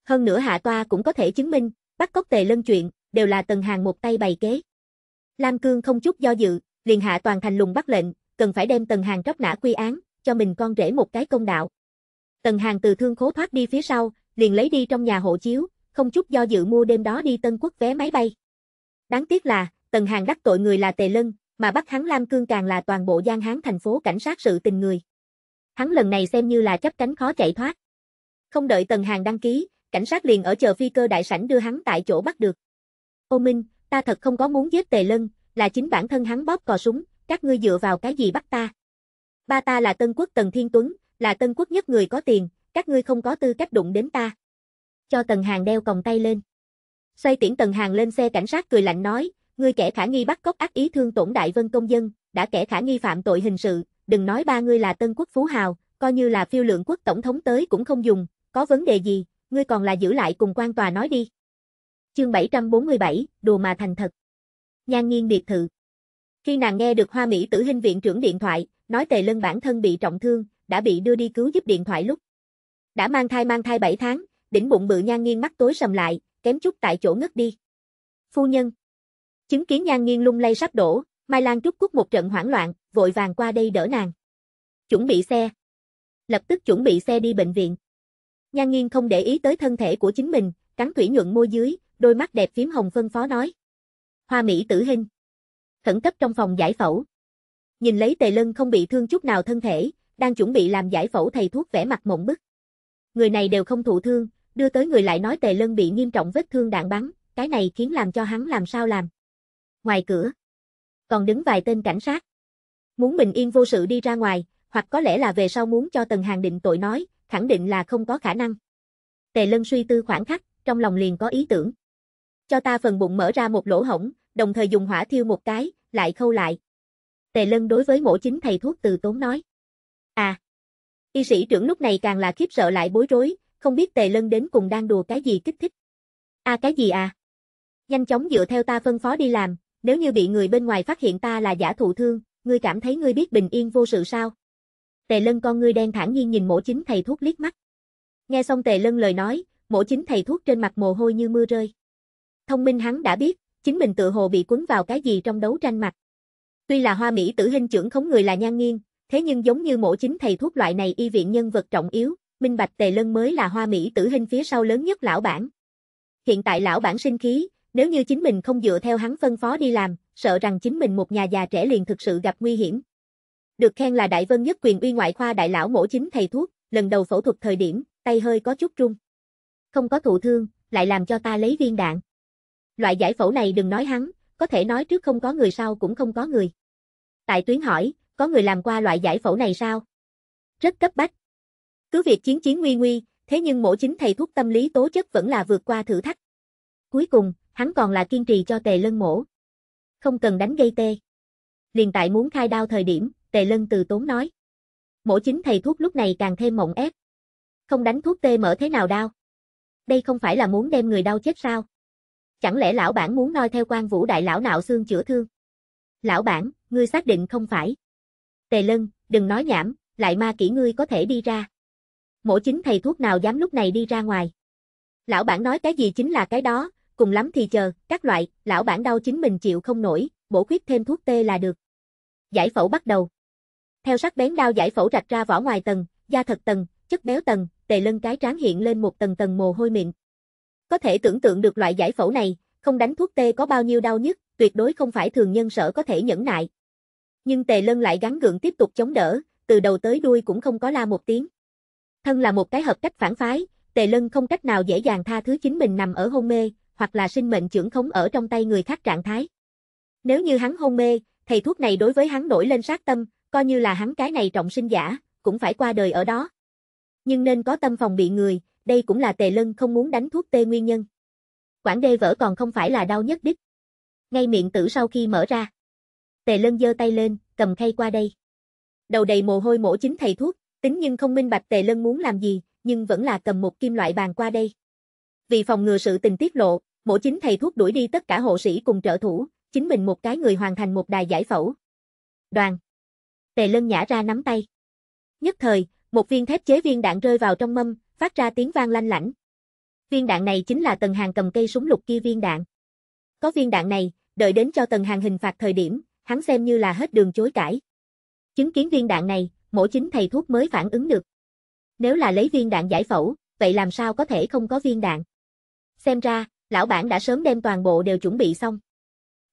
hơn nữa hạ toa cũng có thể chứng minh, bắt cóc tề lân chuyện, đều là tần hàng một tay bày kế. Lam Cương không chút do dự, liền hạ toàn thành lùng bắt lệnh, cần phải đem tần hàng tróc nã quy án, cho mình con rể một cái công đạo. Tần hàng từ thương khố thoát đi phía sau, liền lấy đi trong nhà hộ chiếu, không chút do dự mua đêm đó đi Tân Quốc vé máy bay. Đáng tiếc là, Tần Hàng đắc tội người là Tề Lân, mà bắt hắn Lam Cương càng là toàn bộ Giang Hán thành phố cảnh sát sự tình người. Hắn lần này xem như là chấp cánh khó chạy thoát. Không đợi Tần Hàng đăng ký, cảnh sát liền ở chờ phi cơ đại sảnh đưa hắn tại chỗ bắt được. Ô Minh, ta thật không có muốn giết Tề Lân, là chính bản thân hắn bóp cò súng, các ngươi dựa vào cái gì bắt ta. Ba ta là Tân Quốc Tần Thiên Tuấn, là Tân Quốc nhất người có tiền, các ngươi không có tư cách đụng đến ta. Cho Tần Hàng đeo còng tay lên. Xoay tiễn Tần Hàng lên xe cảnh sát cười lạnh nói, ngươi kẻ khả nghi bắt cóc ác ý thương tổn đại vân công dân, đã kẻ khả nghi phạm tội hình sự, đừng nói ba ngươi là Tân Quốc Phú Hào, coi như là phiêu lượng quốc tổng thống tới cũng không dùng, có vấn đề gì, ngươi còn là giữ lại cùng quan tòa nói đi. Chương 747, đùa mà thành thật. Nhan nghiên biệt thự. Khi nàng nghe được Hoa Mỹ Tử hình viện trưởng điện thoại, nói Tề Lân bản thân bị trọng thương, đã bị đưa đi cứu giúp điện thoại lúc. Đã mang thai mang thai 7 tháng, đỉnh bụng bự Nhan nghiên mắt tối sầm lại, kém chút tại chỗ ngất đi. Phu nhân. Chứng kiến Nhan nghiên lung lay sắp đổ, Mai Lan Trúc Cúc một trận hoảng loạn, vội vàng qua đây đỡ nàng. Chuẩn bị xe. Lập tức chuẩn bị xe đi bệnh viện. Nhan Nghiên không để ý tới thân thể của chính mình, cắn thủy nhuận môi dưới, đôi mắt đẹp phím hồng phân phó nói. Hoa Mỹ tử hình. Khẩn cấp trong phòng giải phẫu. Nhìn lấy tề lân không bị thương chút nào thân thể, đang chuẩn bị làm giải phẫu thầy thuốc vẽ mặt mộng bức. Người này đều không thụ thương, đưa tới người lại nói tề lân bị nghiêm trọng vết thương đạn bắn, cái này khiến làm cho hắn làm sao làm. Ngoài cửa, còn đứng vài tên cảnh sát. Muốn bình yên vô sự đi ra ngoài, hoặc có lẽ là về sau muốn cho Tần Hàng định tội nói, khẳng định là không có khả năng. Tề Lân suy tư khoảng khắc, trong lòng liền có ý tưởng. Cho ta phần bụng mở ra một lỗ hổng, đồng thời dùng hỏa thiêu một cái, lại khâu lại. Tề Lân đối với mổ chính thầy thuốc từ tốn nói. À! Y sĩ trưởng lúc này càng là khiếp sợ lại bối rối, không biết Tề Lân đến cùng đang đùa cái gì kích thích. À cái gì à? Nhanh chóng dựa theo ta phân phó đi làm, nếu như bị người bên ngoài phát hiện ta là giả thụ thương, ngươi cảm thấy ngươi biết bình yên vô sự sao? Tề Lân con ngươi đen thản nhiên nhìn Mộ Chính thầy thuốc liếc mắt. Nghe xong Tề Lân lời nói, Mộ Chính thầy thuốc trên mặt mồ hôi như mưa rơi. Thông minh hắn đã biết, chính mình tự hồ bị cuốn vào cái gì trong đấu tranh mặt. Tuy là Hoa Mỹ tử hình trưởng khống người là Nhan Nghiên, thế nhưng giống như Mộ Chính thầy thuốc loại này y viện nhân vật trọng yếu, minh bạch Tề Lân mới là Hoa Mỹ tử hình phía sau lớn nhất lão bản. Hiện tại lão bản sinh khí, nếu như chính mình không dựa theo hắn phân phó đi làm, sợ rằng chính mình một nhà già trẻ liền thực sự gặp nguy hiểm được khen là đại vân nhất quyền uy ngoại khoa đại lão mổ chính thầy thuốc, lần đầu phẫu thuật thời điểm, tay hơi có chút run. Không có thụ thương, lại làm cho ta lấy viên đạn. Loại giải phẫu này đừng nói hắn, có thể nói trước không có người sau cũng không có người. Tại tuyến hỏi, có người làm qua loại giải phẫu này sao? Rất cấp bách. Cứ việc chiến chiến nguy nguy, thế nhưng mổ chính thầy thuốc tâm lý tố chất vẫn là vượt qua thử thách. Cuối cùng, hắn còn là kiên trì cho tề lân mổ. Không cần đánh gây tê. Liền tại muốn khai đao thời điểm, Tề Lân từ tốn nói. Mổ chính thầy thuốc lúc này càng thêm mộng ép. Không đánh thuốc tê mở thế nào đau? Đây không phải là muốn đem người đau chết sao? Chẳng lẽ lão bản muốn noi theo quan vũ đại lão nạo xương chữa thương? Lão bản, ngươi xác định không phải. Tề Lân, đừng nói nhảm, lại ma kỹ ngươi có thể đi ra. Mổ chính thầy thuốc nào dám lúc này đi ra ngoài. Lão bản nói cái gì chính là cái đó, cùng lắm thì chờ, các loại, lão bản đau chính mình chịu không nổi, bổ khuyết thêm thuốc tê là được. Giải phẫu bắt đầu. Theo sắc bén đao giải phẫu rạch ra vỏ ngoài tầng, da thật tầng, chất béo tầng, tề lân cái tráng hiện lên một tầng tầng mồ hôi mịn. Có thể tưởng tượng được loại giải phẫu này, không đánh thuốc tê có bao nhiêu đau nhất tuyệt đối không phải thường nhân sở có thể nhẫn nại. Nhưng tề lân lại gắn gượng tiếp tục chống đỡ, từ đầu tới đuôi cũng không có la một tiếng. Thân là một cái hợp cách phản phái, tề lân không cách nào dễ dàng tha thứ chính mình nằm ở hôn mê, hoặc là sinh mệnh trưởng khống ở trong tay người khác trạng thái. Nếu như hắn hôn mê, thầy thuốc này đối với hắn nổi lên sát tâm, Coi như là hắn cái này trọng sinh giả, cũng phải qua đời ở đó. Nhưng nên có tâm phòng bị người, đây cũng là tề lân không muốn đánh thuốc tê nguyên nhân. Quảng đê vỡ còn không phải là đau nhất đích. Ngay miệng tử sau khi mở ra. Tề lân giơ tay lên, cầm khay qua đây. Đầu đầy mồ hôi mổ chính thầy thuốc, tính nhưng không minh bạch tề lân muốn làm gì, nhưng vẫn là cầm một kim loại bàn qua đây. Vì phòng ngừa sự tình tiết lộ, mổ chính thầy thuốc đuổi đi tất cả hộ sĩ cùng trợ thủ, chính mình một cái người hoàn thành một đài giải phẫu. Đoàn Tề Lân nhả ra nắm tay. Nhất thời, một viên thép chế viên đạn rơi vào trong mâm, phát ra tiếng vang lanh lảnh. Viên đạn này chính là tầng Hàng cầm cây súng lục kia viên đạn. Có viên đạn này, đợi đến cho tầng Hàng hình phạt thời điểm, hắn xem như là hết đường chối cãi. Chứng kiến viên đạn này, mỗi chính thầy thuốc mới phản ứng được. Nếu là lấy viên đạn giải phẫu, vậy làm sao có thể không có viên đạn? Xem ra, lão bản đã sớm đem toàn bộ đều chuẩn bị xong.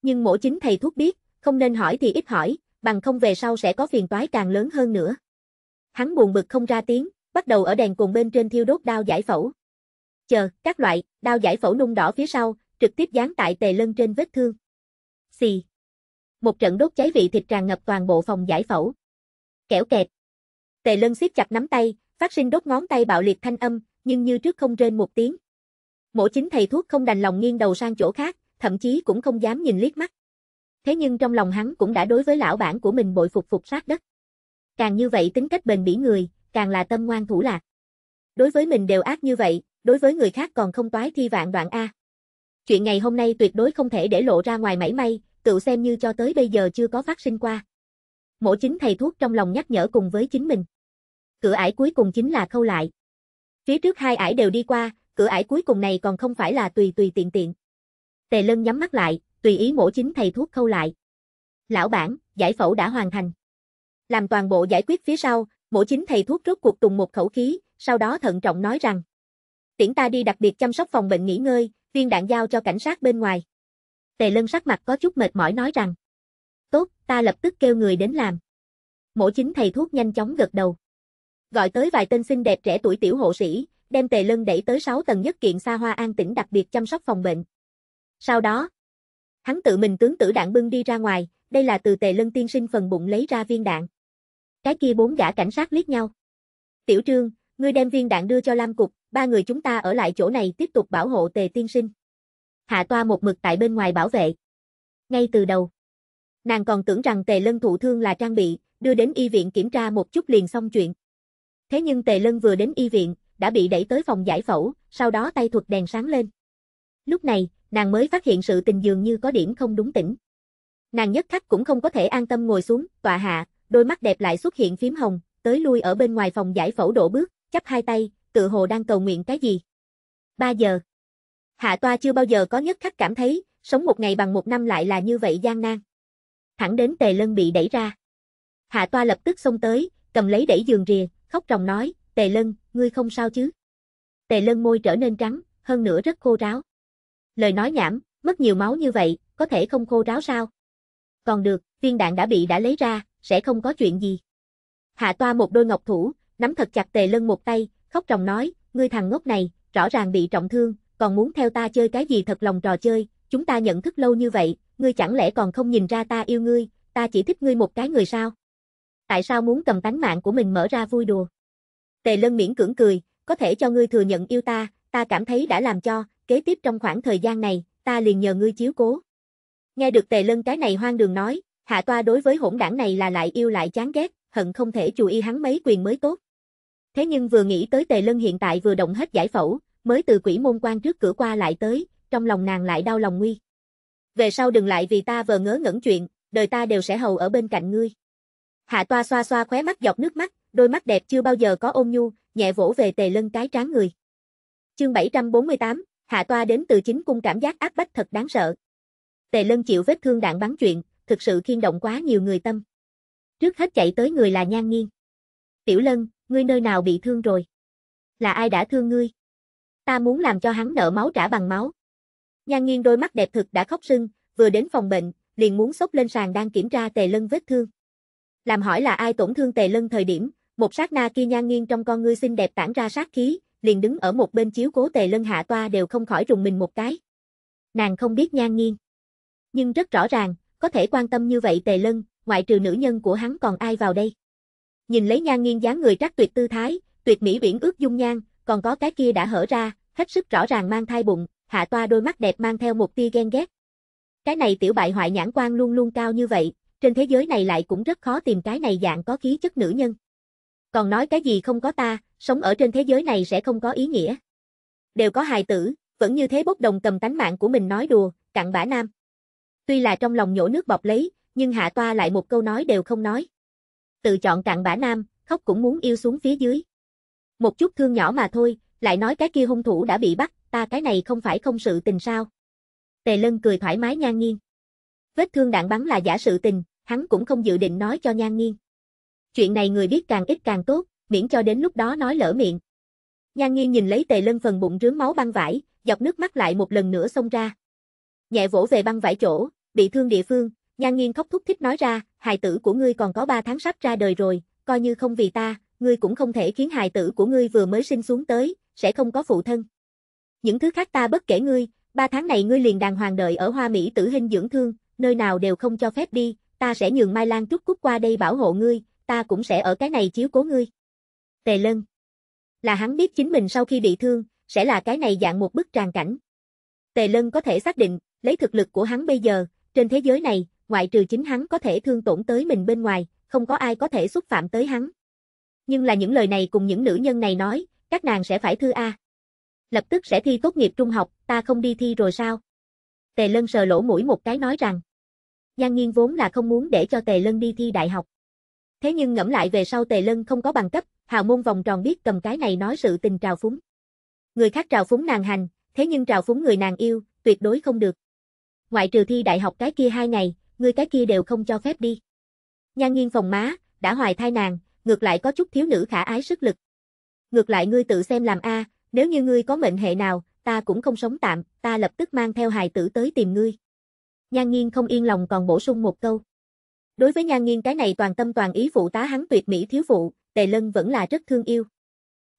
Nhưng mỗi chính thầy thuốc biết, không nên hỏi thì ít hỏi, bằng không về sau sẽ có phiền toái càng lớn hơn nữa. Hắn buồn bực không ra tiếng, bắt đầu ở đèn cùng bên trên thiêu đốt đao giải phẫu. Chờ, các loại, đao giải phẫu nung đỏ phía sau, trực tiếp dán tại tề lân trên vết thương. Xì. Một trận đốt cháy vị thịt tràn ngập toàn bộ phòng giải phẫu. Kẻo kẹt. Tề lân siết chặt nắm tay, phát sinh đốt ngón tay bạo liệt thanh âm, nhưng như trước không rên một tiếng. Mộ chính thầy thuốc không đành lòng nghiêng đầu sang chỗ khác, thậm chí cũng không dám nhìn liếc mắt thế nhưng trong lòng hắn cũng đã đối với lão bản của mình bội phục phục sát đất. Càng như vậy tính cách bền bỉ người, càng là tâm ngoan thủ lạc. Đối với mình đều ác như vậy, đối với người khác còn không toái thi vạn đoạn A. Chuyện ngày hôm nay tuyệt đối không thể để lộ ra ngoài mảy may, cựu xem như cho tới bây giờ chưa có phát sinh qua. Mộ chính thầy thuốc trong lòng nhắc nhở cùng với chính mình. Cửa ải cuối cùng chính là khâu lại. Phía trước hai ải đều đi qua, cửa ải cuối cùng này còn không phải là tùy tùy tiện tiện. Tề lân nhắm mắt lại, tùy ý mổ chính thầy thuốc khâu lại. Lão bản, giải phẫu đã hoàn thành. Làm toàn bộ giải quyết phía sau, mổ chính thầy thuốc rốt cuộc tùng một khẩu khí, sau đó thận trọng nói rằng. Tiễn ta đi đặc biệt chăm sóc phòng bệnh nghỉ ngơi, viên đạn giao cho cảnh sát bên ngoài. Tề lân sắc mặt có chút mệt mỏi nói rằng. Tốt, ta lập tức kêu người đến làm. Mổ chính thầy thuốc nhanh chóng gật đầu. Gọi tới vài tên xinh đẹp trẻ tuổi tiểu hộ sĩ, đem tề lân đẩy tới 6 tầng nhất kiện xa hoa an tĩnh đặc biệt chăm sóc phòng bệnh. Sau đó, Hắn tự mình tướng tử đạn bưng đi ra ngoài, đây là từ tề lân tiên sinh phần bụng lấy ra viên đạn. Cái kia bốn gã cảnh sát liếc nhau. Tiểu trương, ngươi đem viên đạn đưa cho Lam Cục, ba người chúng ta ở lại chỗ này tiếp tục bảo hộ tề tiên sinh. Hạ toa một mực tại bên ngoài bảo vệ. Ngay từ đầu, nàng còn tưởng rằng tề lân thụ thương là trang bị, đưa đến y viện kiểm tra một chút liền xong chuyện. Thế nhưng tề lân vừa đến y viện, đã bị đẩy tới phòng giải phẫu, sau đó tay thuật đèn sáng lên. Lúc này, nàng mới phát hiện sự tình dường như có điểm không đúng tỉnh. Nàng nhất khắc cũng không có thể an tâm ngồi xuống, tọa hạ, đôi mắt đẹp lại xuất hiện phím hồng, tới lui ở bên ngoài phòng giải phẫu đổ bước, chắp hai tay, tự hồ đang cầu nguyện cái gì. 3 giờ. Hạ toa chưa bao giờ có nhất khắc cảm thấy, sống một ngày bằng một năm lại là như vậy gian nan. Thẳng đến tề lân bị đẩy ra. Hạ toa lập tức xông tới, cầm lấy đẩy giường rìa, khóc ròng nói, tề lân, ngươi không sao chứ. Tề lân môi trở nên trắng, hơn nữa rất khô ráo lời nói nhảm, mất nhiều máu như vậy, có thể không khô ráo sao? Còn được, viên đạn đã bị đã lấy ra, sẽ không có chuyện gì. Hạ toa một đôi ngọc thủ, nắm thật chặt tề lân một tay, khóc ròng nói, ngươi thằng ngốc này, rõ ràng bị trọng thương, còn muốn theo ta chơi cái gì thật lòng trò chơi, chúng ta nhận thức lâu như vậy, ngươi chẳng lẽ còn không nhìn ra ta yêu ngươi, ta chỉ thích ngươi một cái người sao? Tại sao muốn cầm tánh mạng của mình mở ra vui đùa? Tề lân miễn cưỡng cười, có thể cho ngươi thừa nhận yêu ta, ta cảm thấy đã làm cho, kế tiếp trong khoảng thời gian này, ta liền nhờ ngươi chiếu cố. Nghe được tề lân cái này hoang đường nói, hạ toa đối với hỗn đảng này là lại yêu lại chán ghét, hận không thể chùi y hắn mấy quyền mới tốt. Thế nhưng vừa nghĩ tới tề lân hiện tại vừa động hết giải phẫu, mới từ quỷ môn quan trước cửa qua lại tới, trong lòng nàng lại đau lòng nguy. Về sau đừng lại vì ta vờ ngớ ngẩn chuyện, đời ta đều sẽ hầu ở bên cạnh ngươi. Hạ toa xoa xoa khóe mắt dọc nước mắt, đôi mắt đẹp chưa bao giờ có ôn nhu, nhẹ vỗ về tề lân cái tráng người. Chương 748, Hạ toa đến từ chính cung cảm giác áp bách thật đáng sợ. Tề lân chịu vết thương đạn bắn chuyện, thực sự khiên động quá nhiều người tâm. Trước hết chạy tới người là nhan nghiêng. Tiểu lân, ngươi nơi nào bị thương rồi? Là ai đã thương ngươi? Ta muốn làm cho hắn nợ máu trả bằng máu. Nhan nghiêng đôi mắt đẹp thực đã khóc sưng, vừa đến phòng bệnh, liền muốn xốc lên sàn đang kiểm tra tề lân vết thương. Làm hỏi là ai tổn thương tề lân thời điểm, một sát na kia nhan nghiêng trong con ngươi xinh đẹp tản ra sát khí, liền đứng ở một bên chiếu cố tề lân hạ toa đều không khỏi rùng mình một cái. Nàng không biết nhan nghiêng. Nhưng rất rõ ràng, có thể quan tâm như vậy tề lân, ngoại trừ nữ nhân của hắn còn ai vào đây. Nhìn lấy nhan nghiêng dáng người trắc tuyệt tư thái, tuyệt mỹ biển ước dung nhan, còn có cái kia đã hở ra, hết sức rõ ràng mang thai bụng, hạ toa đôi mắt đẹp mang theo một tia ghen ghét. Cái này tiểu bại hoại nhãn quan luôn luôn cao như vậy, trên thế giới này lại cũng rất khó tìm cái này dạng có khí chất nữ nhân. Còn nói cái gì không có ta, sống ở trên thế giới này sẽ không có ý nghĩa. Đều có hài tử, vẫn như thế bốc đồng cầm tánh mạng của mình nói đùa, cặn bã nam. Tuy là trong lòng nhổ nước bọc lấy, nhưng hạ toa lại một câu nói đều không nói. Tự chọn cặn bã nam, khóc cũng muốn yêu xuống phía dưới. Một chút thương nhỏ mà thôi, lại nói cái kia hung thủ đã bị bắt, ta cái này không phải không sự tình sao. Tề lân cười thoải mái nhan nghiêng. Vết thương đạn bắn là giả sự tình, hắn cũng không dự định nói cho nhan nghiêng chuyện này người biết càng ít càng tốt, miễn cho đến lúc đó nói lỡ miệng. Nhan Nghiên nhìn lấy Tề Lân phần bụng rướm máu băng vải, dọc nước mắt lại một lần nữa xông ra. Nhẹ vỗ về băng vải chỗ, bị thương địa phương, Nhan Nghiên khóc thúc thích nói ra, hài tử của ngươi còn có 3 tháng sắp ra đời rồi, coi như không vì ta, ngươi cũng không thể khiến hài tử của ngươi vừa mới sinh xuống tới, sẽ không có phụ thân. Những thứ khác ta bất kể ngươi, 3 tháng này ngươi liền đàng hoàng đợi ở Hoa Mỹ tử hình dưỡng thương, nơi nào đều không cho phép đi, ta sẽ nhường Mai Lan chút Cúc qua đây bảo hộ ngươi, ta cũng sẽ ở cái này chiếu cố ngươi. Tề lân. Là hắn biết chính mình sau khi bị thương, sẽ là cái này dạng một bức tràn cảnh. Tề lân có thể xác định, lấy thực lực của hắn bây giờ, trên thế giới này, ngoại trừ chính hắn có thể thương tổn tới mình bên ngoài, không có ai có thể xúc phạm tới hắn. Nhưng là những lời này cùng những nữ nhân này nói, các nàng sẽ phải thư A. Lập tức sẽ thi tốt nghiệp trung học, ta không đi thi rồi sao? Tề Lân sờ lỗ mũi một cái nói rằng. Giang Nghiên vốn là không muốn để cho Tề Lân đi thi đại học. Thế nhưng ngẫm lại về sau Tề Lân không có bằng cấp, hào môn vòng tròn biết cầm cái này nói sự tình trào phúng. Người khác trào phúng nàng hành, thế nhưng trào phúng người nàng yêu, tuyệt đối không được. Ngoại trừ thi đại học cái kia hai ngày, người cái kia đều không cho phép đi. Nhan nghiêng phòng má, đã hoài thai nàng, ngược lại có chút thiếu nữ khả ái sức lực. Ngược lại ngươi tự xem làm a, nếu như ngươi có mệnh hệ nào, ta cũng không sống tạm, ta lập tức mang theo hài tử tới tìm ngươi. Nhan nghiêng không yên lòng còn bổ sung một câu. Đối với nhan nghiên cái này toàn tâm toàn ý phụ tá hắn tuyệt mỹ thiếu phụ, tề lân vẫn là rất thương yêu.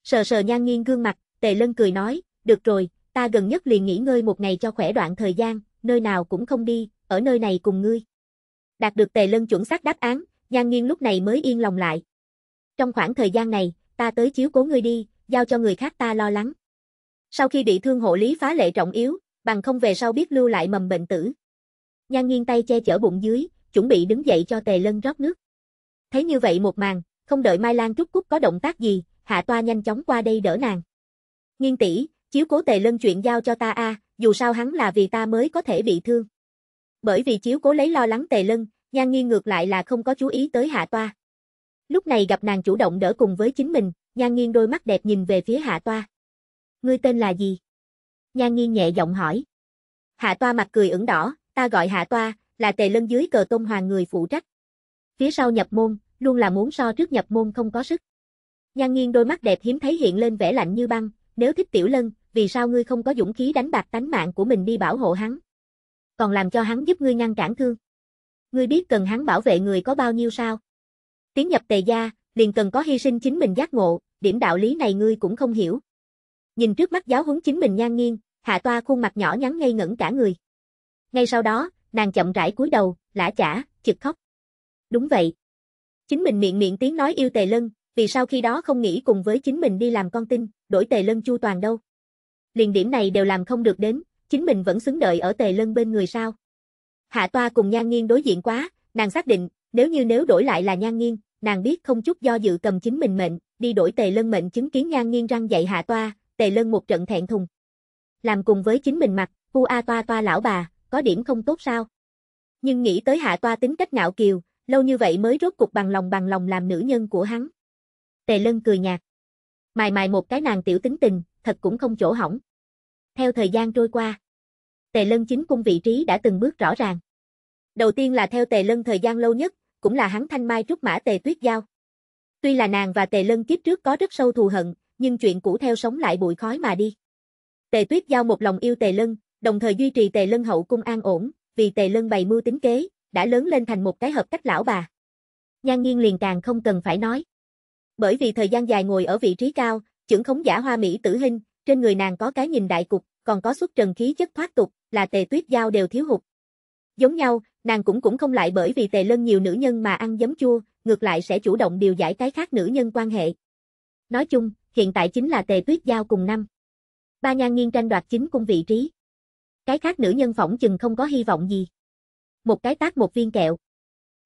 Sờ sờ nhan nghiên gương mặt, tề lân cười nói, được rồi, ta gần nhất liền nghỉ ngơi một ngày cho khỏe đoạn thời gian, nơi nào cũng không đi, ở nơi này cùng ngươi. Đạt được tề lân chuẩn xác đáp án, nhan nghiên lúc này mới yên lòng lại. Trong khoảng thời gian này, ta tới chiếu cố ngươi đi, giao cho người khác ta lo lắng. Sau khi bị thương hộ lý phá lệ trọng yếu, bằng không về sau biết lưu lại mầm bệnh tử. Nhan nghiêng tay che chở bụng dưới, chuẩn bị đứng dậy cho Tề Lân rót nước. Thấy như vậy một màn, không đợi Mai Lan Trúc Cúc có động tác gì, Hạ Toa nhanh chóng qua đây đỡ nàng. Nghiên tỷ, chiếu cố Tề Lân chuyện giao cho ta a, dù sao hắn là vì ta mới có thể bị thương. Bởi vì chiếu cố lấy lo lắng Tề Lân, Nhan Nghiên ngược lại là không có chú ý tới Hạ Toa. Lúc này gặp nàng chủ động đỡ cùng với chính mình, Nhan Nghiên đôi mắt đẹp nhìn về phía Hạ Toa. Ngươi tên là gì? Nhan Nghiên nhẹ giọng hỏi. Hạ Toa mặt cười ửng đỏ, ta gọi Hạ Toa, là tề lân dưới cờ tôn hoàng người phụ trách. Phía sau nhập môn, luôn là muốn so trước nhập môn không có sức. Nhan nghiêng đôi mắt đẹp hiếm thấy hiện lên vẻ lạnh như băng, nếu thích tiểu lân, vì sao ngươi không có dũng khí đánh bạc tánh mạng của mình đi bảo hộ hắn? Còn làm cho hắn giúp ngươi ngăn cản thương. Ngươi biết cần hắn bảo vệ người có bao nhiêu sao? Tiến nhập tề gia, liền cần có hy sinh chính mình giác ngộ, điểm đạo lý này ngươi cũng không hiểu. Nhìn trước mắt giáo huấn chính mình nhan nghiêng, hạ toa khuôn mặt nhỏ nhắn ngây ngẩn cả người. Ngay sau đó, nàng chậm rãi cúi đầu, lã chả, chực khóc. Đúng vậy. Chính mình miệng miệng tiếng nói yêu Tề Lân, vì sao khi đó không nghĩ cùng với chính mình đi làm con tin, đổi Tề Lân chu toàn đâu. Liền điểm này đều làm không được đến, chính mình vẫn xứng đợi ở Tề Lân bên người sao. Hạ Toa cùng Nhan Nghiên đối diện quá, nàng xác định, nếu như nếu đổi lại là Nhan Nghiên, nàng biết không chút do dự cầm chính mình mệnh, đi đổi Tề Lân mệnh chứng kiến Nhan Nghiên răng dạy Hạ Toa, Tề Lân một trận thẹn thùng. Làm cùng với chính mình mặt, Pu A Toa Toa lão bà, có điểm không tốt sao? Nhưng nghĩ tới hạ toa tính cách ngạo kiều, lâu như vậy mới rốt cục bằng lòng bằng lòng làm nữ nhân của hắn. Tề lân cười nhạt. Mài mài một cái nàng tiểu tính tình, thật cũng không chỗ hỏng. Theo thời gian trôi qua, tề lân chính cung vị trí đã từng bước rõ ràng. Đầu tiên là theo tề lân thời gian lâu nhất, cũng là hắn thanh mai trúc mã tề tuyết giao. Tuy là nàng và tề lân kiếp trước có rất sâu thù hận, nhưng chuyện cũ theo sống lại bụi khói mà đi. Tề tuyết giao một lòng yêu tề lân, đồng thời duy trì Tề Lân hậu cung an ổn, vì Tề Lân bày mưu tính kế, đã lớn lên thành một cái hợp cách lão bà. Nhan Nghiên liền càng không cần phải nói. Bởi vì thời gian dài ngồi ở vị trí cao, trưởng khống giả hoa mỹ tử hình, trên người nàng có cái nhìn đại cục, còn có xuất trần khí chất thoát tục, là Tề Tuyết Giao đều thiếu hụt. Giống nhau, nàng cũng cũng không lại bởi vì Tề Lân nhiều nữ nhân mà ăn giấm chua, ngược lại sẽ chủ động điều giải cái khác nữ nhân quan hệ. Nói chung, hiện tại chính là Tề Tuyết Giao cùng năm. Ba nhan nghiên tranh đoạt chính cung vị trí cái khác nữ nhân phỏng chừng không có hy vọng gì. Một cái tác một viên kẹo.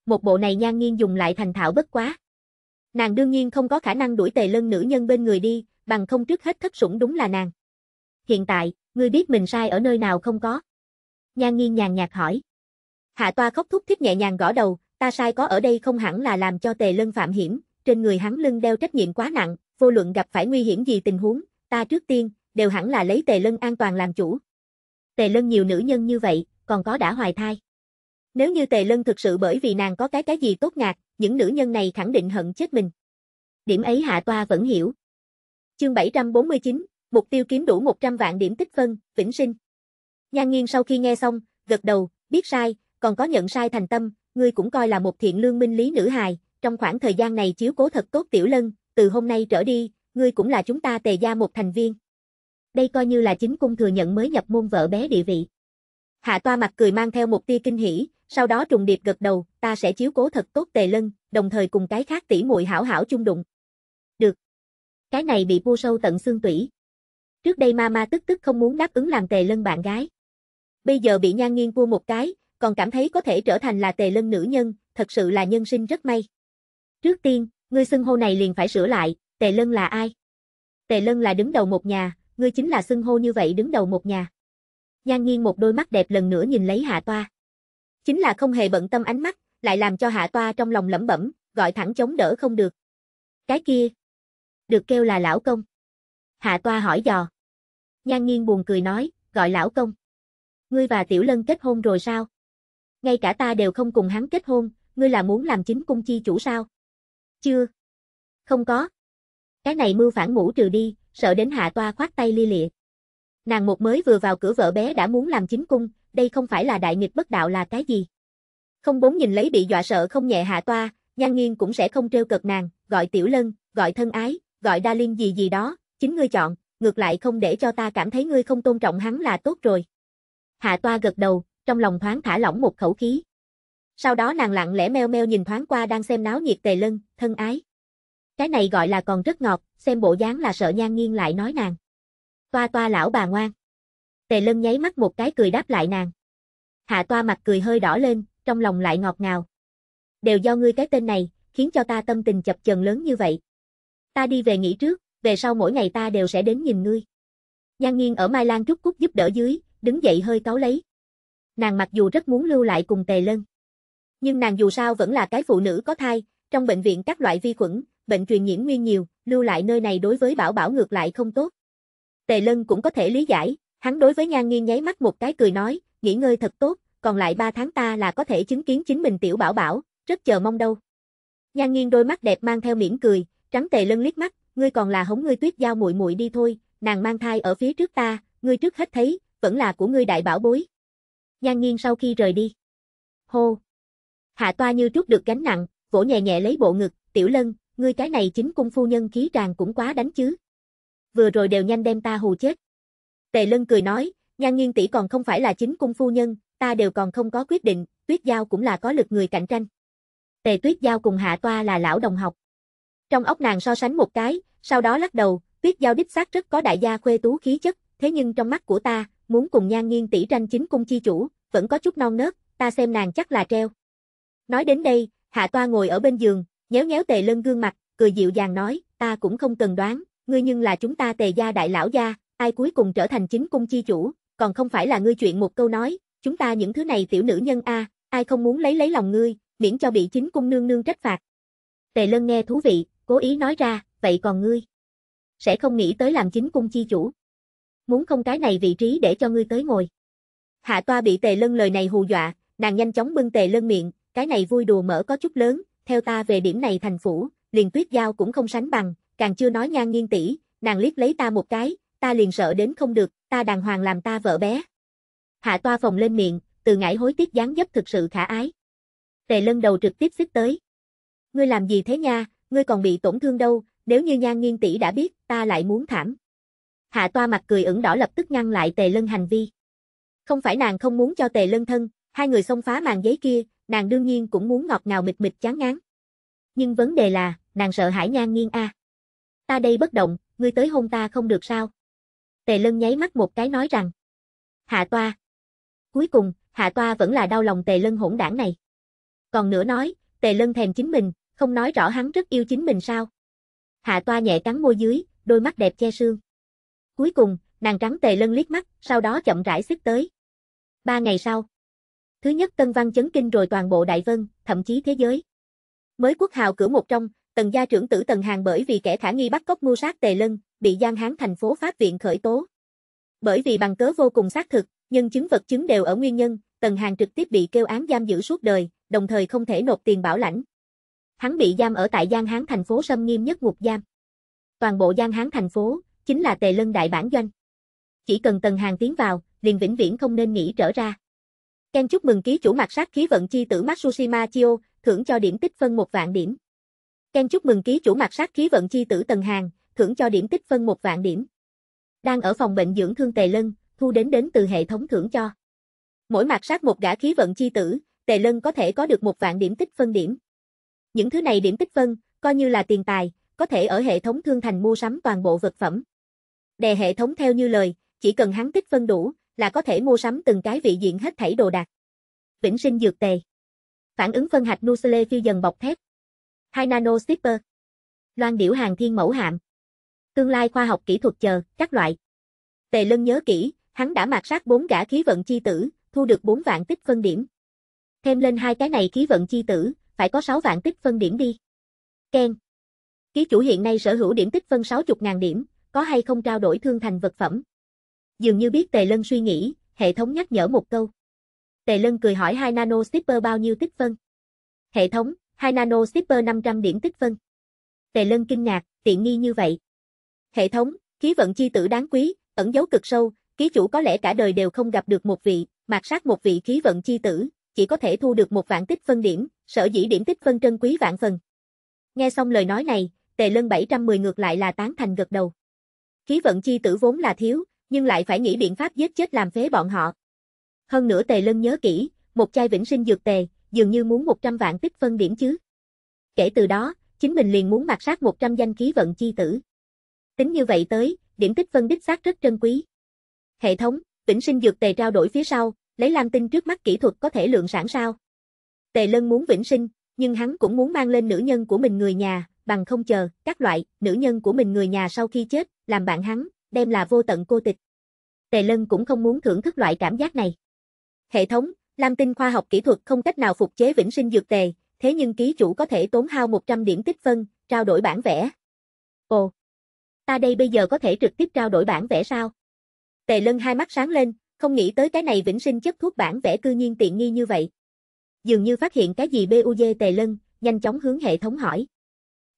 Một bộ này nhan nghiên dùng lại thành thạo bất quá. Nàng đương nhiên không có khả năng đuổi tề lân nữ nhân bên người đi, bằng không trước hết thất sủng đúng là nàng. Hiện tại, ngươi biết mình sai ở nơi nào không có? Nhan nghiên nhàn nhạt hỏi. Hạ toa khóc thúc thích nhẹ nhàng gõ đầu, ta sai có ở đây không hẳn là làm cho tề lân phạm hiểm, trên người hắn lưng đeo trách nhiệm quá nặng, vô luận gặp phải nguy hiểm gì tình huống, ta trước tiên, đều hẳn là lấy tề lân an toàn làm chủ, Tề Lân nhiều nữ nhân như vậy, còn có đã hoài thai. Nếu như Tề Lân thực sự bởi vì nàng có cái cái gì tốt ngạc, những nữ nhân này khẳng định hận chết mình. Điểm ấy Hạ Toa vẫn hiểu. Chương 749, mục tiêu kiếm đủ 100 vạn điểm tích phân, vĩnh sinh. Nhan Nghiên sau khi nghe xong, gật đầu, biết sai, còn có nhận sai thành tâm, ngươi cũng coi là một thiện lương minh lý nữ hài, trong khoảng thời gian này chiếu cố thật tốt Tiểu Lân, từ hôm nay trở đi, ngươi cũng là chúng ta Tề gia một thành viên đây coi như là chính cung thừa nhận mới nhập môn vợ bé địa vị. Hạ toa mặt cười mang theo một tia kinh hỉ, sau đó trùng điệp gật đầu, ta sẽ chiếu cố thật tốt tề lân, đồng thời cùng cái khác tỉ muội hảo hảo chung đụng. Được. Cái này bị vua sâu tận xương tủy. Trước đây ma ma tức tức không muốn đáp ứng làm tề lân bạn gái. Bây giờ bị nhan nghiên vua một cái, còn cảm thấy có thể trở thành là tề lân nữ nhân, thật sự là nhân sinh rất may. Trước tiên, ngươi xưng hô này liền phải sửa lại, tề lân là ai? Tề lân là đứng đầu một nhà, ngươi chính là xưng hô như vậy đứng đầu một nhà. Nhan nghiêng một đôi mắt đẹp lần nữa nhìn lấy hạ toa. Chính là không hề bận tâm ánh mắt, lại làm cho hạ toa trong lòng lẩm bẩm, gọi thẳng chống đỡ không được. Cái kia, được kêu là lão công. Hạ toa hỏi dò. Nhan nghiêng buồn cười nói, gọi lão công. Ngươi và Tiểu Lân kết hôn rồi sao? Ngay cả ta đều không cùng hắn kết hôn, ngươi là muốn làm chính cung chi chủ sao? Chưa. Không có. Cái này mưu phản ngũ trừ đi, sợ đến hạ toa khoát tay li lịa. Nàng một mới vừa vào cửa vợ bé đã muốn làm chính cung, đây không phải là đại nghịch bất đạo là cái gì. Không bốn nhìn lấy bị dọa sợ không nhẹ hạ toa, nhan nghiên cũng sẽ không trêu cợt nàng, gọi tiểu lân, gọi thân ái, gọi đa liên gì gì đó, chính ngươi chọn, ngược lại không để cho ta cảm thấy ngươi không tôn trọng hắn là tốt rồi. Hạ toa gật đầu, trong lòng thoáng thả lỏng một khẩu khí. Sau đó nàng lặng lẽ meo meo nhìn thoáng qua đang xem náo nhiệt tề lân, thân ái. Cái này gọi là còn rất ngọt, xem bộ dáng là sợ nhan nghiêng lại nói nàng. Toa toa lão bà ngoan. Tề lân nháy mắt một cái cười đáp lại nàng. Hạ toa mặt cười hơi đỏ lên, trong lòng lại ngọt ngào. Đều do ngươi cái tên này, khiến cho ta tâm tình chập chờn lớn như vậy. Ta đi về nghỉ trước, về sau mỗi ngày ta đều sẽ đến nhìn ngươi. Nhan nghiêng ở Mai Lan Trúc Cúc giúp đỡ dưới, đứng dậy hơi cáu lấy. Nàng mặc dù rất muốn lưu lại cùng Tề Lân. Nhưng nàng dù sao vẫn là cái phụ nữ có thai, trong bệnh viện các loại vi khuẩn, bệnh truyền nhiễm nguyên nhiều, lưu lại nơi này đối với bảo bảo ngược lại không tốt. Tề Lân cũng có thể lý giải, hắn đối với nhan nghiêng nháy mắt một cái cười nói, nghỉ ngơi thật tốt, còn lại 3 tháng ta là có thể chứng kiến chính mình tiểu bảo bảo, rất chờ mong đâu. Nhan Nghiên đôi mắt đẹp mang theo mỉm cười, trắng Tề Lân liếc mắt, ngươi còn là hống ngươi Tuyết Giao muội muội đi thôi, nàng mang thai ở phía trước ta, ngươi trước hết thấy, vẫn là của ngươi đại bảo bối. Nhan Nghiên sau khi rời đi. Hô. Hạ Toa như trút được gánh nặng, vỗ nhẹ nhẹ lấy bộ ngực, "Tiểu Lân, ngươi cái này chính cung phu nhân khí tràn cũng quá đánh chứ. Vừa rồi đều nhanh đem ta hù chết. Tề lân cười nói, nhan nghiên tỷ còn không phải là chính cung phu nhân, ta đều còn không có quyết định, tuyết giao cũng là có lực người cạnh tranh. Tề tuyết giao cùng hạ toa là lão đồng học. Trong ốc nàng so sánh một cái, sau đó lắc đầu, tuyết giao đích xác rất có đại gia khuê tú khí chất, thế nhưng trong mắt của ta, muốn cùng nhan nghiên tỷ tranh chính cung chi chủ, vẫn có chút non nớt, ta xem nàng chắc là treo. Nói đến đây, hạ toa ngồi ở bên giường, Nhéo nhéo tề lân gương mặt, cười dịu dàng nói, ta cũng không cần đoán, ngươi nhưng là chúng ta tề gia đại lão gia, ai cuối cùng trở thành chính cung chi chủ, còn không phải là ngươi chuyện một câu nói, chúng ta những thứ này tiểu nữ nhân a, ai không muốn lấy lấy lòng ngươi, miễn cho bị chính cung nương nương trách phạt. Tề lân nghe thú vị, cố ý nói ra, vậy còn ngươi? Sẽ không nghĩ tới làm chính cung chi chủ. Muốn không cái này vị trí để cho ngươi tới ngồi. Hạ toa bị tề lân lời này hù dọa, nàng nhanh chóng bưng tề lân miệng, cái này vui đùa mở có chút lớn, theo ta về điểm này thành phủ, liền tuyết giao cũng không sánh bằng, càng chưa nói ngang nghiên tỷ, nàng liếc lấy ta một cái, ta liền sợ đến không được, ta đàng hoàng làm ta vợ bé. Hạ toa phòng lên miệng, từ ngải hối tiếc dáng dấp thực sự khả ái. Tề lân đầu trực tiếp xích tới. Ngươi làm gì thế nha, ngươi còn bị tổn thương đâu, nếu như nhan nghiên tỷ đã biết, ta lại muốn thảm. Hạ toa mặt cười ửng đỏ lập tức ngăn lại tề lân hành vi. Không phải nàng không muốn cho tề lân thân, hai người xông phá màn giấy kia, nàng đương nhiên cũng muốn ngọt ngào mịt mịt chán ngán. Nhưng vấn đề là, nàng sợ hãi nhan nghiêng a. À. Ta đây bất động, ngươi tới hôn ta không được sao? Tề lân nháy mắt một cái nói rằng. Hạ toa. Cuối cùng, hạ toa vẫn là đau lòng tề lân hỗn đảng này. Còn nữa nói, tề lân thèm chính mình, không nói rõ hắn rất yêu chính mình sao. Hạ toa nhẹ cắn môi dưới, đôi mắt đẹp che sương. Cuối cùng, nàng trắng tề lân liếc mắt, sau đó chậm rãi xích tới. Ba ngày sau. Thứ nhất Tân Văn chấn kinh rồi toàn bộ Đại Vân, thậm chí thế giới. Mới quốc hào cửa một trong, Tần gia trưởng tử Tần Hàng bởi vì kẻ khả nghi bắt cóc mưu sát Tề Lân, bị Giang Hán thành phố Pháp viện khởi tố. Bởi vì bằng cớ vô cùng xác thực, nhưng chứng vật chứng đều ở nguyên nhân, Tần Hàng trực tiếp bị kêu án giam giữ suốt đời, đồng thời không thể nộp tiền bảo lãnh. Hắn bị giam ở tại Giang Hán thành phố Sâm nghiêm nhất ngục giam. Toàn bộ Giang Hán thành phố, chính là Tề Lân đại bản doanh. Chỉ cần Tần Hàng tiến vào, liền vĩnh viễn không nên nghĩ trở ra. Ken chúc mừng ký chủ mặt sát khí vận chi tử Matsushima Chio, thưởng cho điểm tích phân một vạn điểm. Ken chúc mừng ký chủ mặt sát khí vận chi tử Tần Hàng, thưởng cho điểm tích phân một vạn điểm. Đang ở phòng bệnh dưỡng thương Tề Lân, thu đến đến từ hệ thống thưởng cho. Mỗi mặt sát một gã khí vận chi tử, Tề Lân có thể có được một vạn điểm tích phân điểm. Những thứ này điểm tích phân, coi như là tiền tài, có thể ở hệ thống thương thành mua sắm toàn bộ vật phẩm. Đề hệ thống theo như lời, chỉ cần hắn tích phân đủ, là có thể mua sắm từng cái vị diện hết thảy đồ đạc. Vĩnh sinh dược tề. Phản ứng phân hạch Nucele phi dần bọc thép. hai nano stipper. Loan điểu hàng thiên mẫu hạm. Tương lai khoa học kỹ thuật chờ, các loại. Tề lân nhớ kỹ, hắn đã mạt sát bốn gã khí vận chi tử, thu được 4 vạn tích phân điểm. Thêm lên hai cái này khí vận chi tử, phải có 6 vạn tích phân điểm đi. Ken. Ký chủ hiện nay sở hữu điểm tích phân 60.000 điểm, có hay không trao đổi thương thành vật phẩm? dường như biết Tề Lân suy nghĩ, hệ thống nhắc nhở một câu. Tề Lân cười hỏi hai nano stipper bao nhiêu tích phân? Hệ thống, hai nano stipper 500 điểm tích phân. Tề Lân kinh ngạc, tiện nghi như vậy. Hệ thống, khí vận chi tử đáng quý, ẩn dấu cực sâu, ký chủ có lẽ cả đời đều không gặp được một vị, mạt sát một vị khí vận chi tử, chỉ có thể thu được một vạn tích phân điểm, sở dĩ điểm tích phân trân quý vạn phần. Nghe xong lời nói này, Tề Lân 710 ngược lại là tán thành gật đầu. Khí vận chi tử vốn là thiếu, nhưng lại phải nghĩ biện pháp giết chết làm phế bọn họ. Hơn nữa tề lân nhớ kỹ, một chai vĩnh sinh dược tề, dường như muốn 100 vạn tích phân điểm chứ. Kể từ đó, chính mình liền muốn mặc sát 100 danh khí vận chi tử. Tính như vậy tới, điểm tích phân đích xác rất trân quý. Hệ thống, vĩnh sinh dược tề trao đổi phía sau, lấy lam tinh trước mắt kỹ thuật có thể lượng sản sao. Tề lân muốn vĩnh sinh, nhưng hắn cũng muốn mang lên nữ nhân của mình người nhà, bằng không chờ, các loại, nữ nhân của mình người nhà sau khi chết, làm bạn hắn, đem là vô tận cô tịch. Tề Lân cũng không muốn thưởng thức loại cảm giác này. Hệ thống, Lam Tinh khoa học kỹ thuật không cách nào phục chế vĩnh sinh dược tề, thế nhưng ký chủ có thể tốn hao 100 điểm tích phân, trao đổi bản vẽ. Ồ, ta đây bây giờ có thể trực tiếp trao đổi bản vẽ sao? Tề Lân hai mắt sáng lên, không nghĩ tới cái này vĩnh sinh chất thuốc bản vẽ cư nhiên tiện nghi như vậy. Dường như phát hiện cái gì BUJ Tề Lân, nhanh chóng hướng hệ thống hỏi.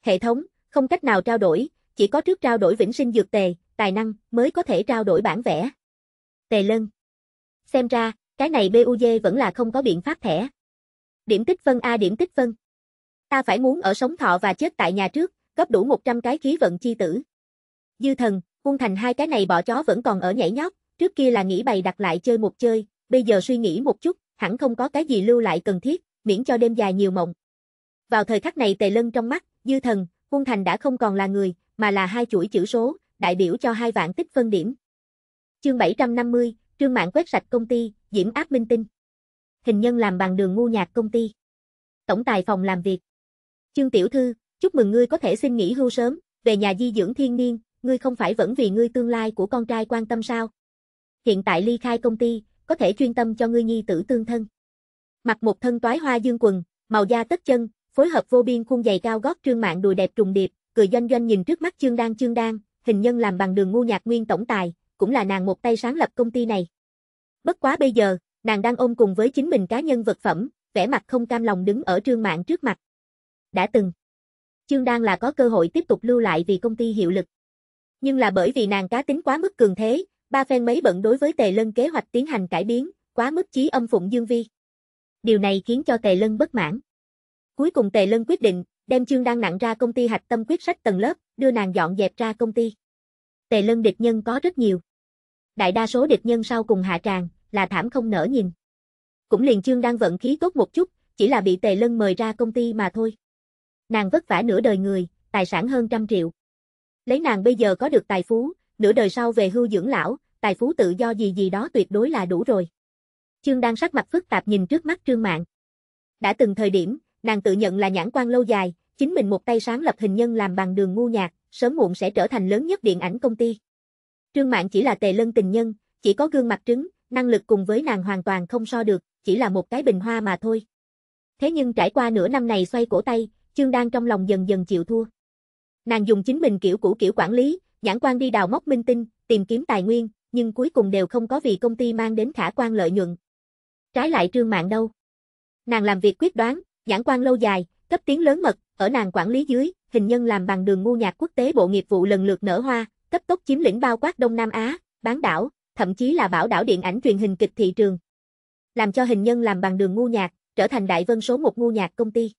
Hệ thống, không cách nào trao đổi, chỉ có trước trao đổi vĩnh sinh dược tề, tài năng mới có thể trao đổi bản vẽ. Tề Lân. Xem ra, cái này BUJ vẫn là không có biện pháp thẻ. Điểm tích phân A điểm tích phân. Ta phải muốn ở sống thọ và chết tại nhà trước, góp đủ 100 cái khí vận chi tử. Dư thần, quân thành hai cái này bỏ chó vẫn còn ở nhảy nhót, trước kia là nghĩ bày đặt lại chơi một chơi, bây giờ suy nghĩ một chút, hẳn không có cái gì lưu lại cần thiết, miễn cho đêm dài nhiều mộng. Vào thời khắc này tề lân trong mắt, dư thần, quân thành đã không còn là người, mà là hai chuỗi chữ số, đại biểu cho hai vạn tích phân điểm. Chương 750, Trương Mạng quét sạch công ty, Diễm áp minh tinh. Hình nhân làm bằng đường ngu nhạc công ty. Tổng tài phòng làm việc. Chương tiểu thư, chúc mừng ngươi có thể xin nghỉ hưu sớm, về nhà di dưỡng thiên niên, ngươi không phải vẫn vì ngươi tương lai của con trai quan tâm sao? Hiện tại ly khai công ty, có thể chuyên tâm cho ngươi nhi tử tương thân. Mặc một thân toái hoa dương quần, màu da tất chân, phối hợp vô biên khuôn giày cao gót trương mạng đùi đẹp trùng điệp, cười doanh doanh nhìn trước mắt Trương Đan Trương Đan, hình nhân làm bằng đường ngu nhạc nguyên tổng tài, cũng là nàng một tay sáng lập công ty này. Bất quá bây giờ, nàng đang ôm cùng với chính mình cá nhân vật phẩm, vẻ mặt không cam lòng đứng ở trương mạng trước mặt. Đã từng. Trương Đan là có cơ hội tiếp tục lưu lại vì công ty hiệu lực. Nhưng là bởi vì nàng cá tính quá mức cường thế, ba phen mấy bận đối với Tề Lân kế hoạch tiến hành cải biến, quá mức chí âm phụng dương vi. Điều này khiến cho Tề Lân bất mãn. Cuối cùng Tề Lân quyết định, đem Trương Đan nặng ra công ty hạch tâm quyết sách tầng lớp, đưa nàng dọn dẹp ra công ty tề lân địch nhân có rất nhiều. Đại đa số địch nhân sau cùng hạ tràng, là thảm không nở nhìn. Cũng liền chương đang vận khí tốt một chút, chỉ là bị tề lân mời ra công ty mà thôi. Nàng vất vả nửa đời người, tài sản hơn trăm triệu. Lấy nàng bây giờ có được tài phú, nửa đời sau về hưu dưỡng lão, tài phú tự do gì gì đó tuyệt đối là đủ rồi. Chương đang sắc mặt phức tạp nhìn trước mắt Trương Mạn. Đã từng thời điểm, nàng tự nhận là nhãn quan lâu dài, chính mình một tay sáng lập hình nhân làm bằng đường ngu nhạc, sớm muộn sẽ trở thành lớn nhất điện ảnh công ty. Trương Mạn chỉ là tề lân tình nhân, chỉ có gương mặt trứng, năng lực cùng với nàng hoàn toàn không so được, chỉ là một cái bình hoa mà thôi. Thế nhưng trải qua nửa năm này xoay cổ tay, Trương Đan trong lòng dần dần chịu thua. Nàng dùng chính mình kiểu cũ kiểu quản lý, nhãn quan đi đào móc minh tinh, tìm kiếm tài nguyên, nhưng cuối cùng đều không có vì công ty mang đến khả quan lợi nhuận. Trái lại Trương Mạn đâu. Nàng làm việc quyết đoán, nhãn quan lâu dài, cấp tiến lớn mật, ở nàng quản lý dưới, hình nhân làm bằng đường ngu nhạc quốc tế bộ nghiệp vụ lần lượt nở hoa, cấp tốc chiếm lĩnh bao quát Đông Nam Á, bán đảo, thậm chí là bảo đảo điện ảnh truyền hình kịch thị trường. Làm cho hình nhân làm bằng đường ngu nhạc, trở thành đại vân số một ngu nhạc công ty.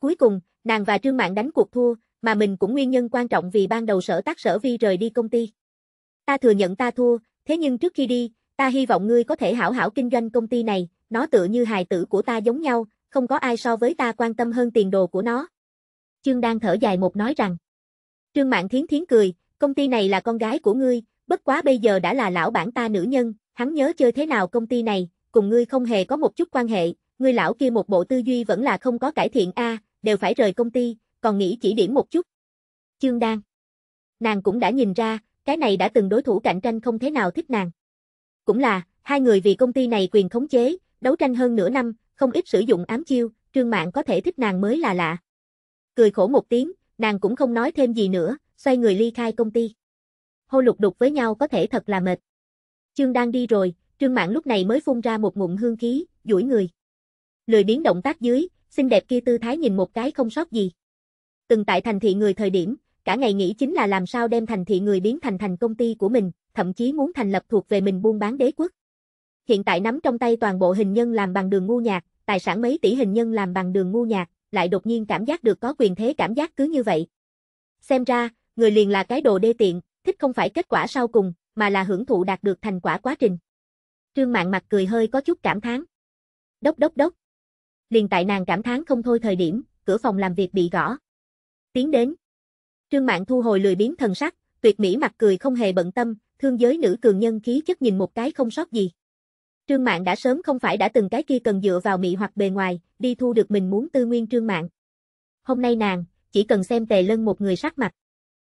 Cuối cùng, nàng và Trương mạng đánh cuộc thua, mà mình cũng nguyên nhân quan trọng vì ban đầu sở tác sở vi rời đi công ty. Ta thừa nhận ta thua, thế nhưng trước khi đi, ta hy vọng ngươi có thể hảo hảo kinh doanh công ty này, nó tựa như hài tử của ta giống nhau, không có ai so với ta quan tâm hơn tiền đồ của nó. Trương Đan thở dài một nói rằng. Trương Mạn Thiến Thiến cười, công ty này là con gái của ngươi, bất quá bây giờ đã là lão bản ta nữ nhân, hắn nhớ chơi thế nào công ty này, cùng ngươi không hề có một chút quan hệ, ngươi lão kia một bộ tư duy vẫn là không có cải thiện a, đều phải rời công ty, còn nghĩ chỉ điểm một chút. Trương Đan. Nàng cũng đã nhìn ra, cái này đã từng đối thủ cạnh tranh không thế nào thích nàng. Cũng là, hai người vì công ty này quyền khống chế, đấu tranh hơn nửa năm, không ít sử dụng ám chiêu, Trương Mạn có thể thích nàng mới là lạ cười khổ một tiếng, nàng cũng không nói thêm gì nữa, xoay người ly khai công ty. Hô lục đục với nhau có thể thật là mệt. trương đang đi rồi, Trương Mạn lúc này mới phun ra một ngụm hương khí, duỗi người. Lười biến động tác dưới, xinh đẹp kia tư thái nhìn một cái không sót gì. Từng tại thành thị người thời điểm, cả ngày nghĩ chính là làm sao đem thành thị người biến thành thành công ty của mình, thậm chí muốn thành lập thuộc về mình buôn bán đế quốc. Hiện tại nắm trong tay toàn bộ hình nhân làm bằng đường ngu nhạc, tài sản mấy tỷ hình nhân làm bằng đường ngu nhạc, lại đột nhiên cảm giác được có quyền thế cảm giác cứ như vậy. Xem ra, người liền là cái đồ đê tiện, thích không phải kết quả sau cùng, mà là hưởng thụ đạt được thành quả quá trình. Trương Mạn mặt cười hơi có chút cảm thán. Đốc đốc đốc. Liền tại nàng cảm thán không thôi thời điểm, cửa phòng làm việc bị gõ. Tiến đến. Trương Mạn thu hồi lười biến thần sắc, tuyệt mỹ mặt cười không hề bận tâm, thương giới nữ cường nhân khí chất nhìn một cái không sót gì. Trương Mạn đã sớm không phải đã từng cái kia cần dựa vào mị hoặc bề ngoài, đi thu được mình muốn tư nguyên Trương Mạn. Hôm nay nàng, chỉ cần xem Tề Lân một người sắc mặt.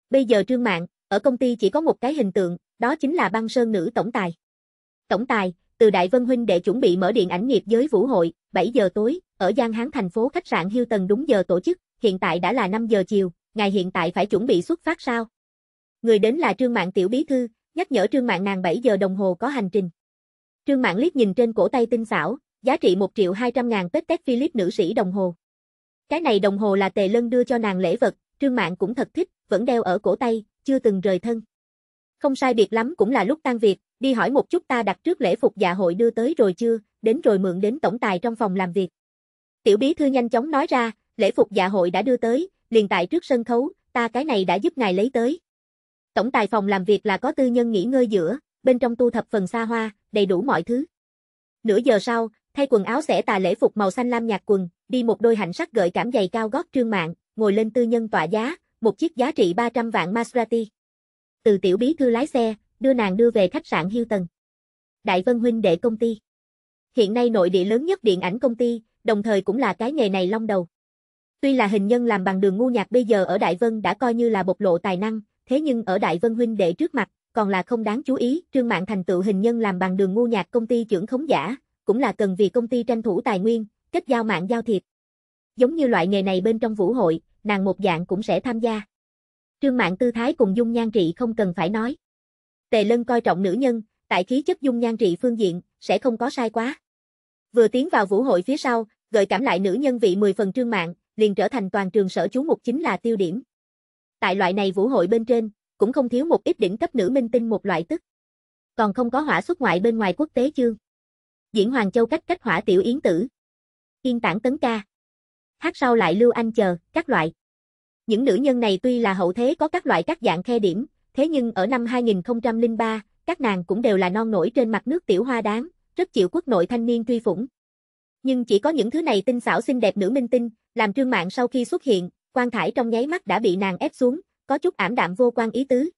Bây giờ Trương Mạn, ở công ty chỉ có một cái hình tượng, đó chính là băng sơn nữ tổng tài. Tổng tài, từ Đại Vân Huynh để chuẩn bị mở điện ảnh nghiệp giới vũ hội, 7 giờ tối, ở Giang Hán thành phố khách sạn tần đúng giờ tổ chức, hiện tại đã là 5 giờ chiều, ngài hiện tại phải chuẩn bị xuất phát sao? Người đến là Trương Mạn Tiểu Bí Thư, nhắc nhở Trương Mạn nàng 7 giờ đồng hồ có hành trình. Trương Mạn liếc nhìn trên cổ tay tinh xảo, giá trị 1 triệu 200 ngàn tết tết Philip nữ sĩ đồng hồ. Cái này đồng hồ là Tề Lân đưa cho nàng lễ vật, Trương Mạn cũng thật thích, vẫn đeo ở cổ tay, chưa từng rời thân. Không sai biệt lắm cũng là lúc tan việc, đi hỏi một chút ta đặt trước lễ phục dạ hội đưa tới rồi chưa, đến rồi mượn đến tổng tài trong phòng làm việc. Tiểu bí thư nhanh chóng nói ra, lễ phục dạ hội đã đưa tới, liền tại trước sân khấu, ta cái này đã giúp ngài lấy tới. Tổng tài phòng làm việc là có tư nhân nghỉ ngơi giữa, bên trong tu thập phần xa hoa, đầy đủ mọi thứ. Nửa giờ sau, thay quần áo xẻ tà lễ phục màu xanh lam nhạt quần, đi một đôi hạnh sắc gợi cảm giày cao gót trương mạng, ngồi lên tư nhân tọa giá, một chiếc giá trị 300 vạn Maserati. Từ tiểu bí thư lái xe, đưa nàng đưa về khách sạn Hilton. Đại Vân huynh đệ công ty. Hiện nay nội địa lớn nhất điện ảnh công ty, đồng thời cũng là cái nghề này long đầu. Tuy là hình nhân làm bằng đường ngu nhạc bây giờ ở Đại Vân đã coi như là bộc lộ tài năng, thế nhưng ở Đại Vân huynh đệ trước mặt, còn là không đáng chú ý, Trương Mạn thành tựu hình nhân làm bằng đường ngu nhạc công ty trưởng khống giả, cũng là cần vì công ty tranh thủ tài nguyên, kết giao mạng giao thiệp. Giống như loại nghề này bên trong vũ hội, nàng một dạng cũng sẽ tham gia. Trương Mạn tư thái cùng dung nhan trị không cần phải nói. Tề Lân coi trọng nữ nhân, tại khí chất dung nhan trị phương diện, sẽ không có sai quá. Vừa tiến vào vũ hội phía sau, gợi cảm lại nữ nhân vị 10 phần Trương Mạn, liền trở thành toàn trường sở chú mục chính là tiêu điểm. Tại loại này vũ hội bên trên, cũng không thiếu một ít đỉnh cấp nữ minh tinh một loại tức. Còn không có hỏa xuất ngoại bên ngoài quốc tế chương. Diễn Hoàng Châu cách cách hỏa tiểu yến tử. Yên tảng tấn ca. Hát sau lại lưu anh chờ, các loại. Những nữ nhân này tuy là hậu thế có các loại các dạng khe điểm, thế nhưng ở năm 2003, các nàng cũng đều là non nổi trên mặt nước tiểu hoa đáng, rất chịu quốc nội thanh niên truy phủng. Nhưng chỉ có những thứ này tinh xảo xinh đẹp nữ minh tinh, làm trương mạng sau khi xuất hiện, quan thải trong nháy mắt đã bị nàng ép xuống, có chút ảm đạm vô quan ý tứ.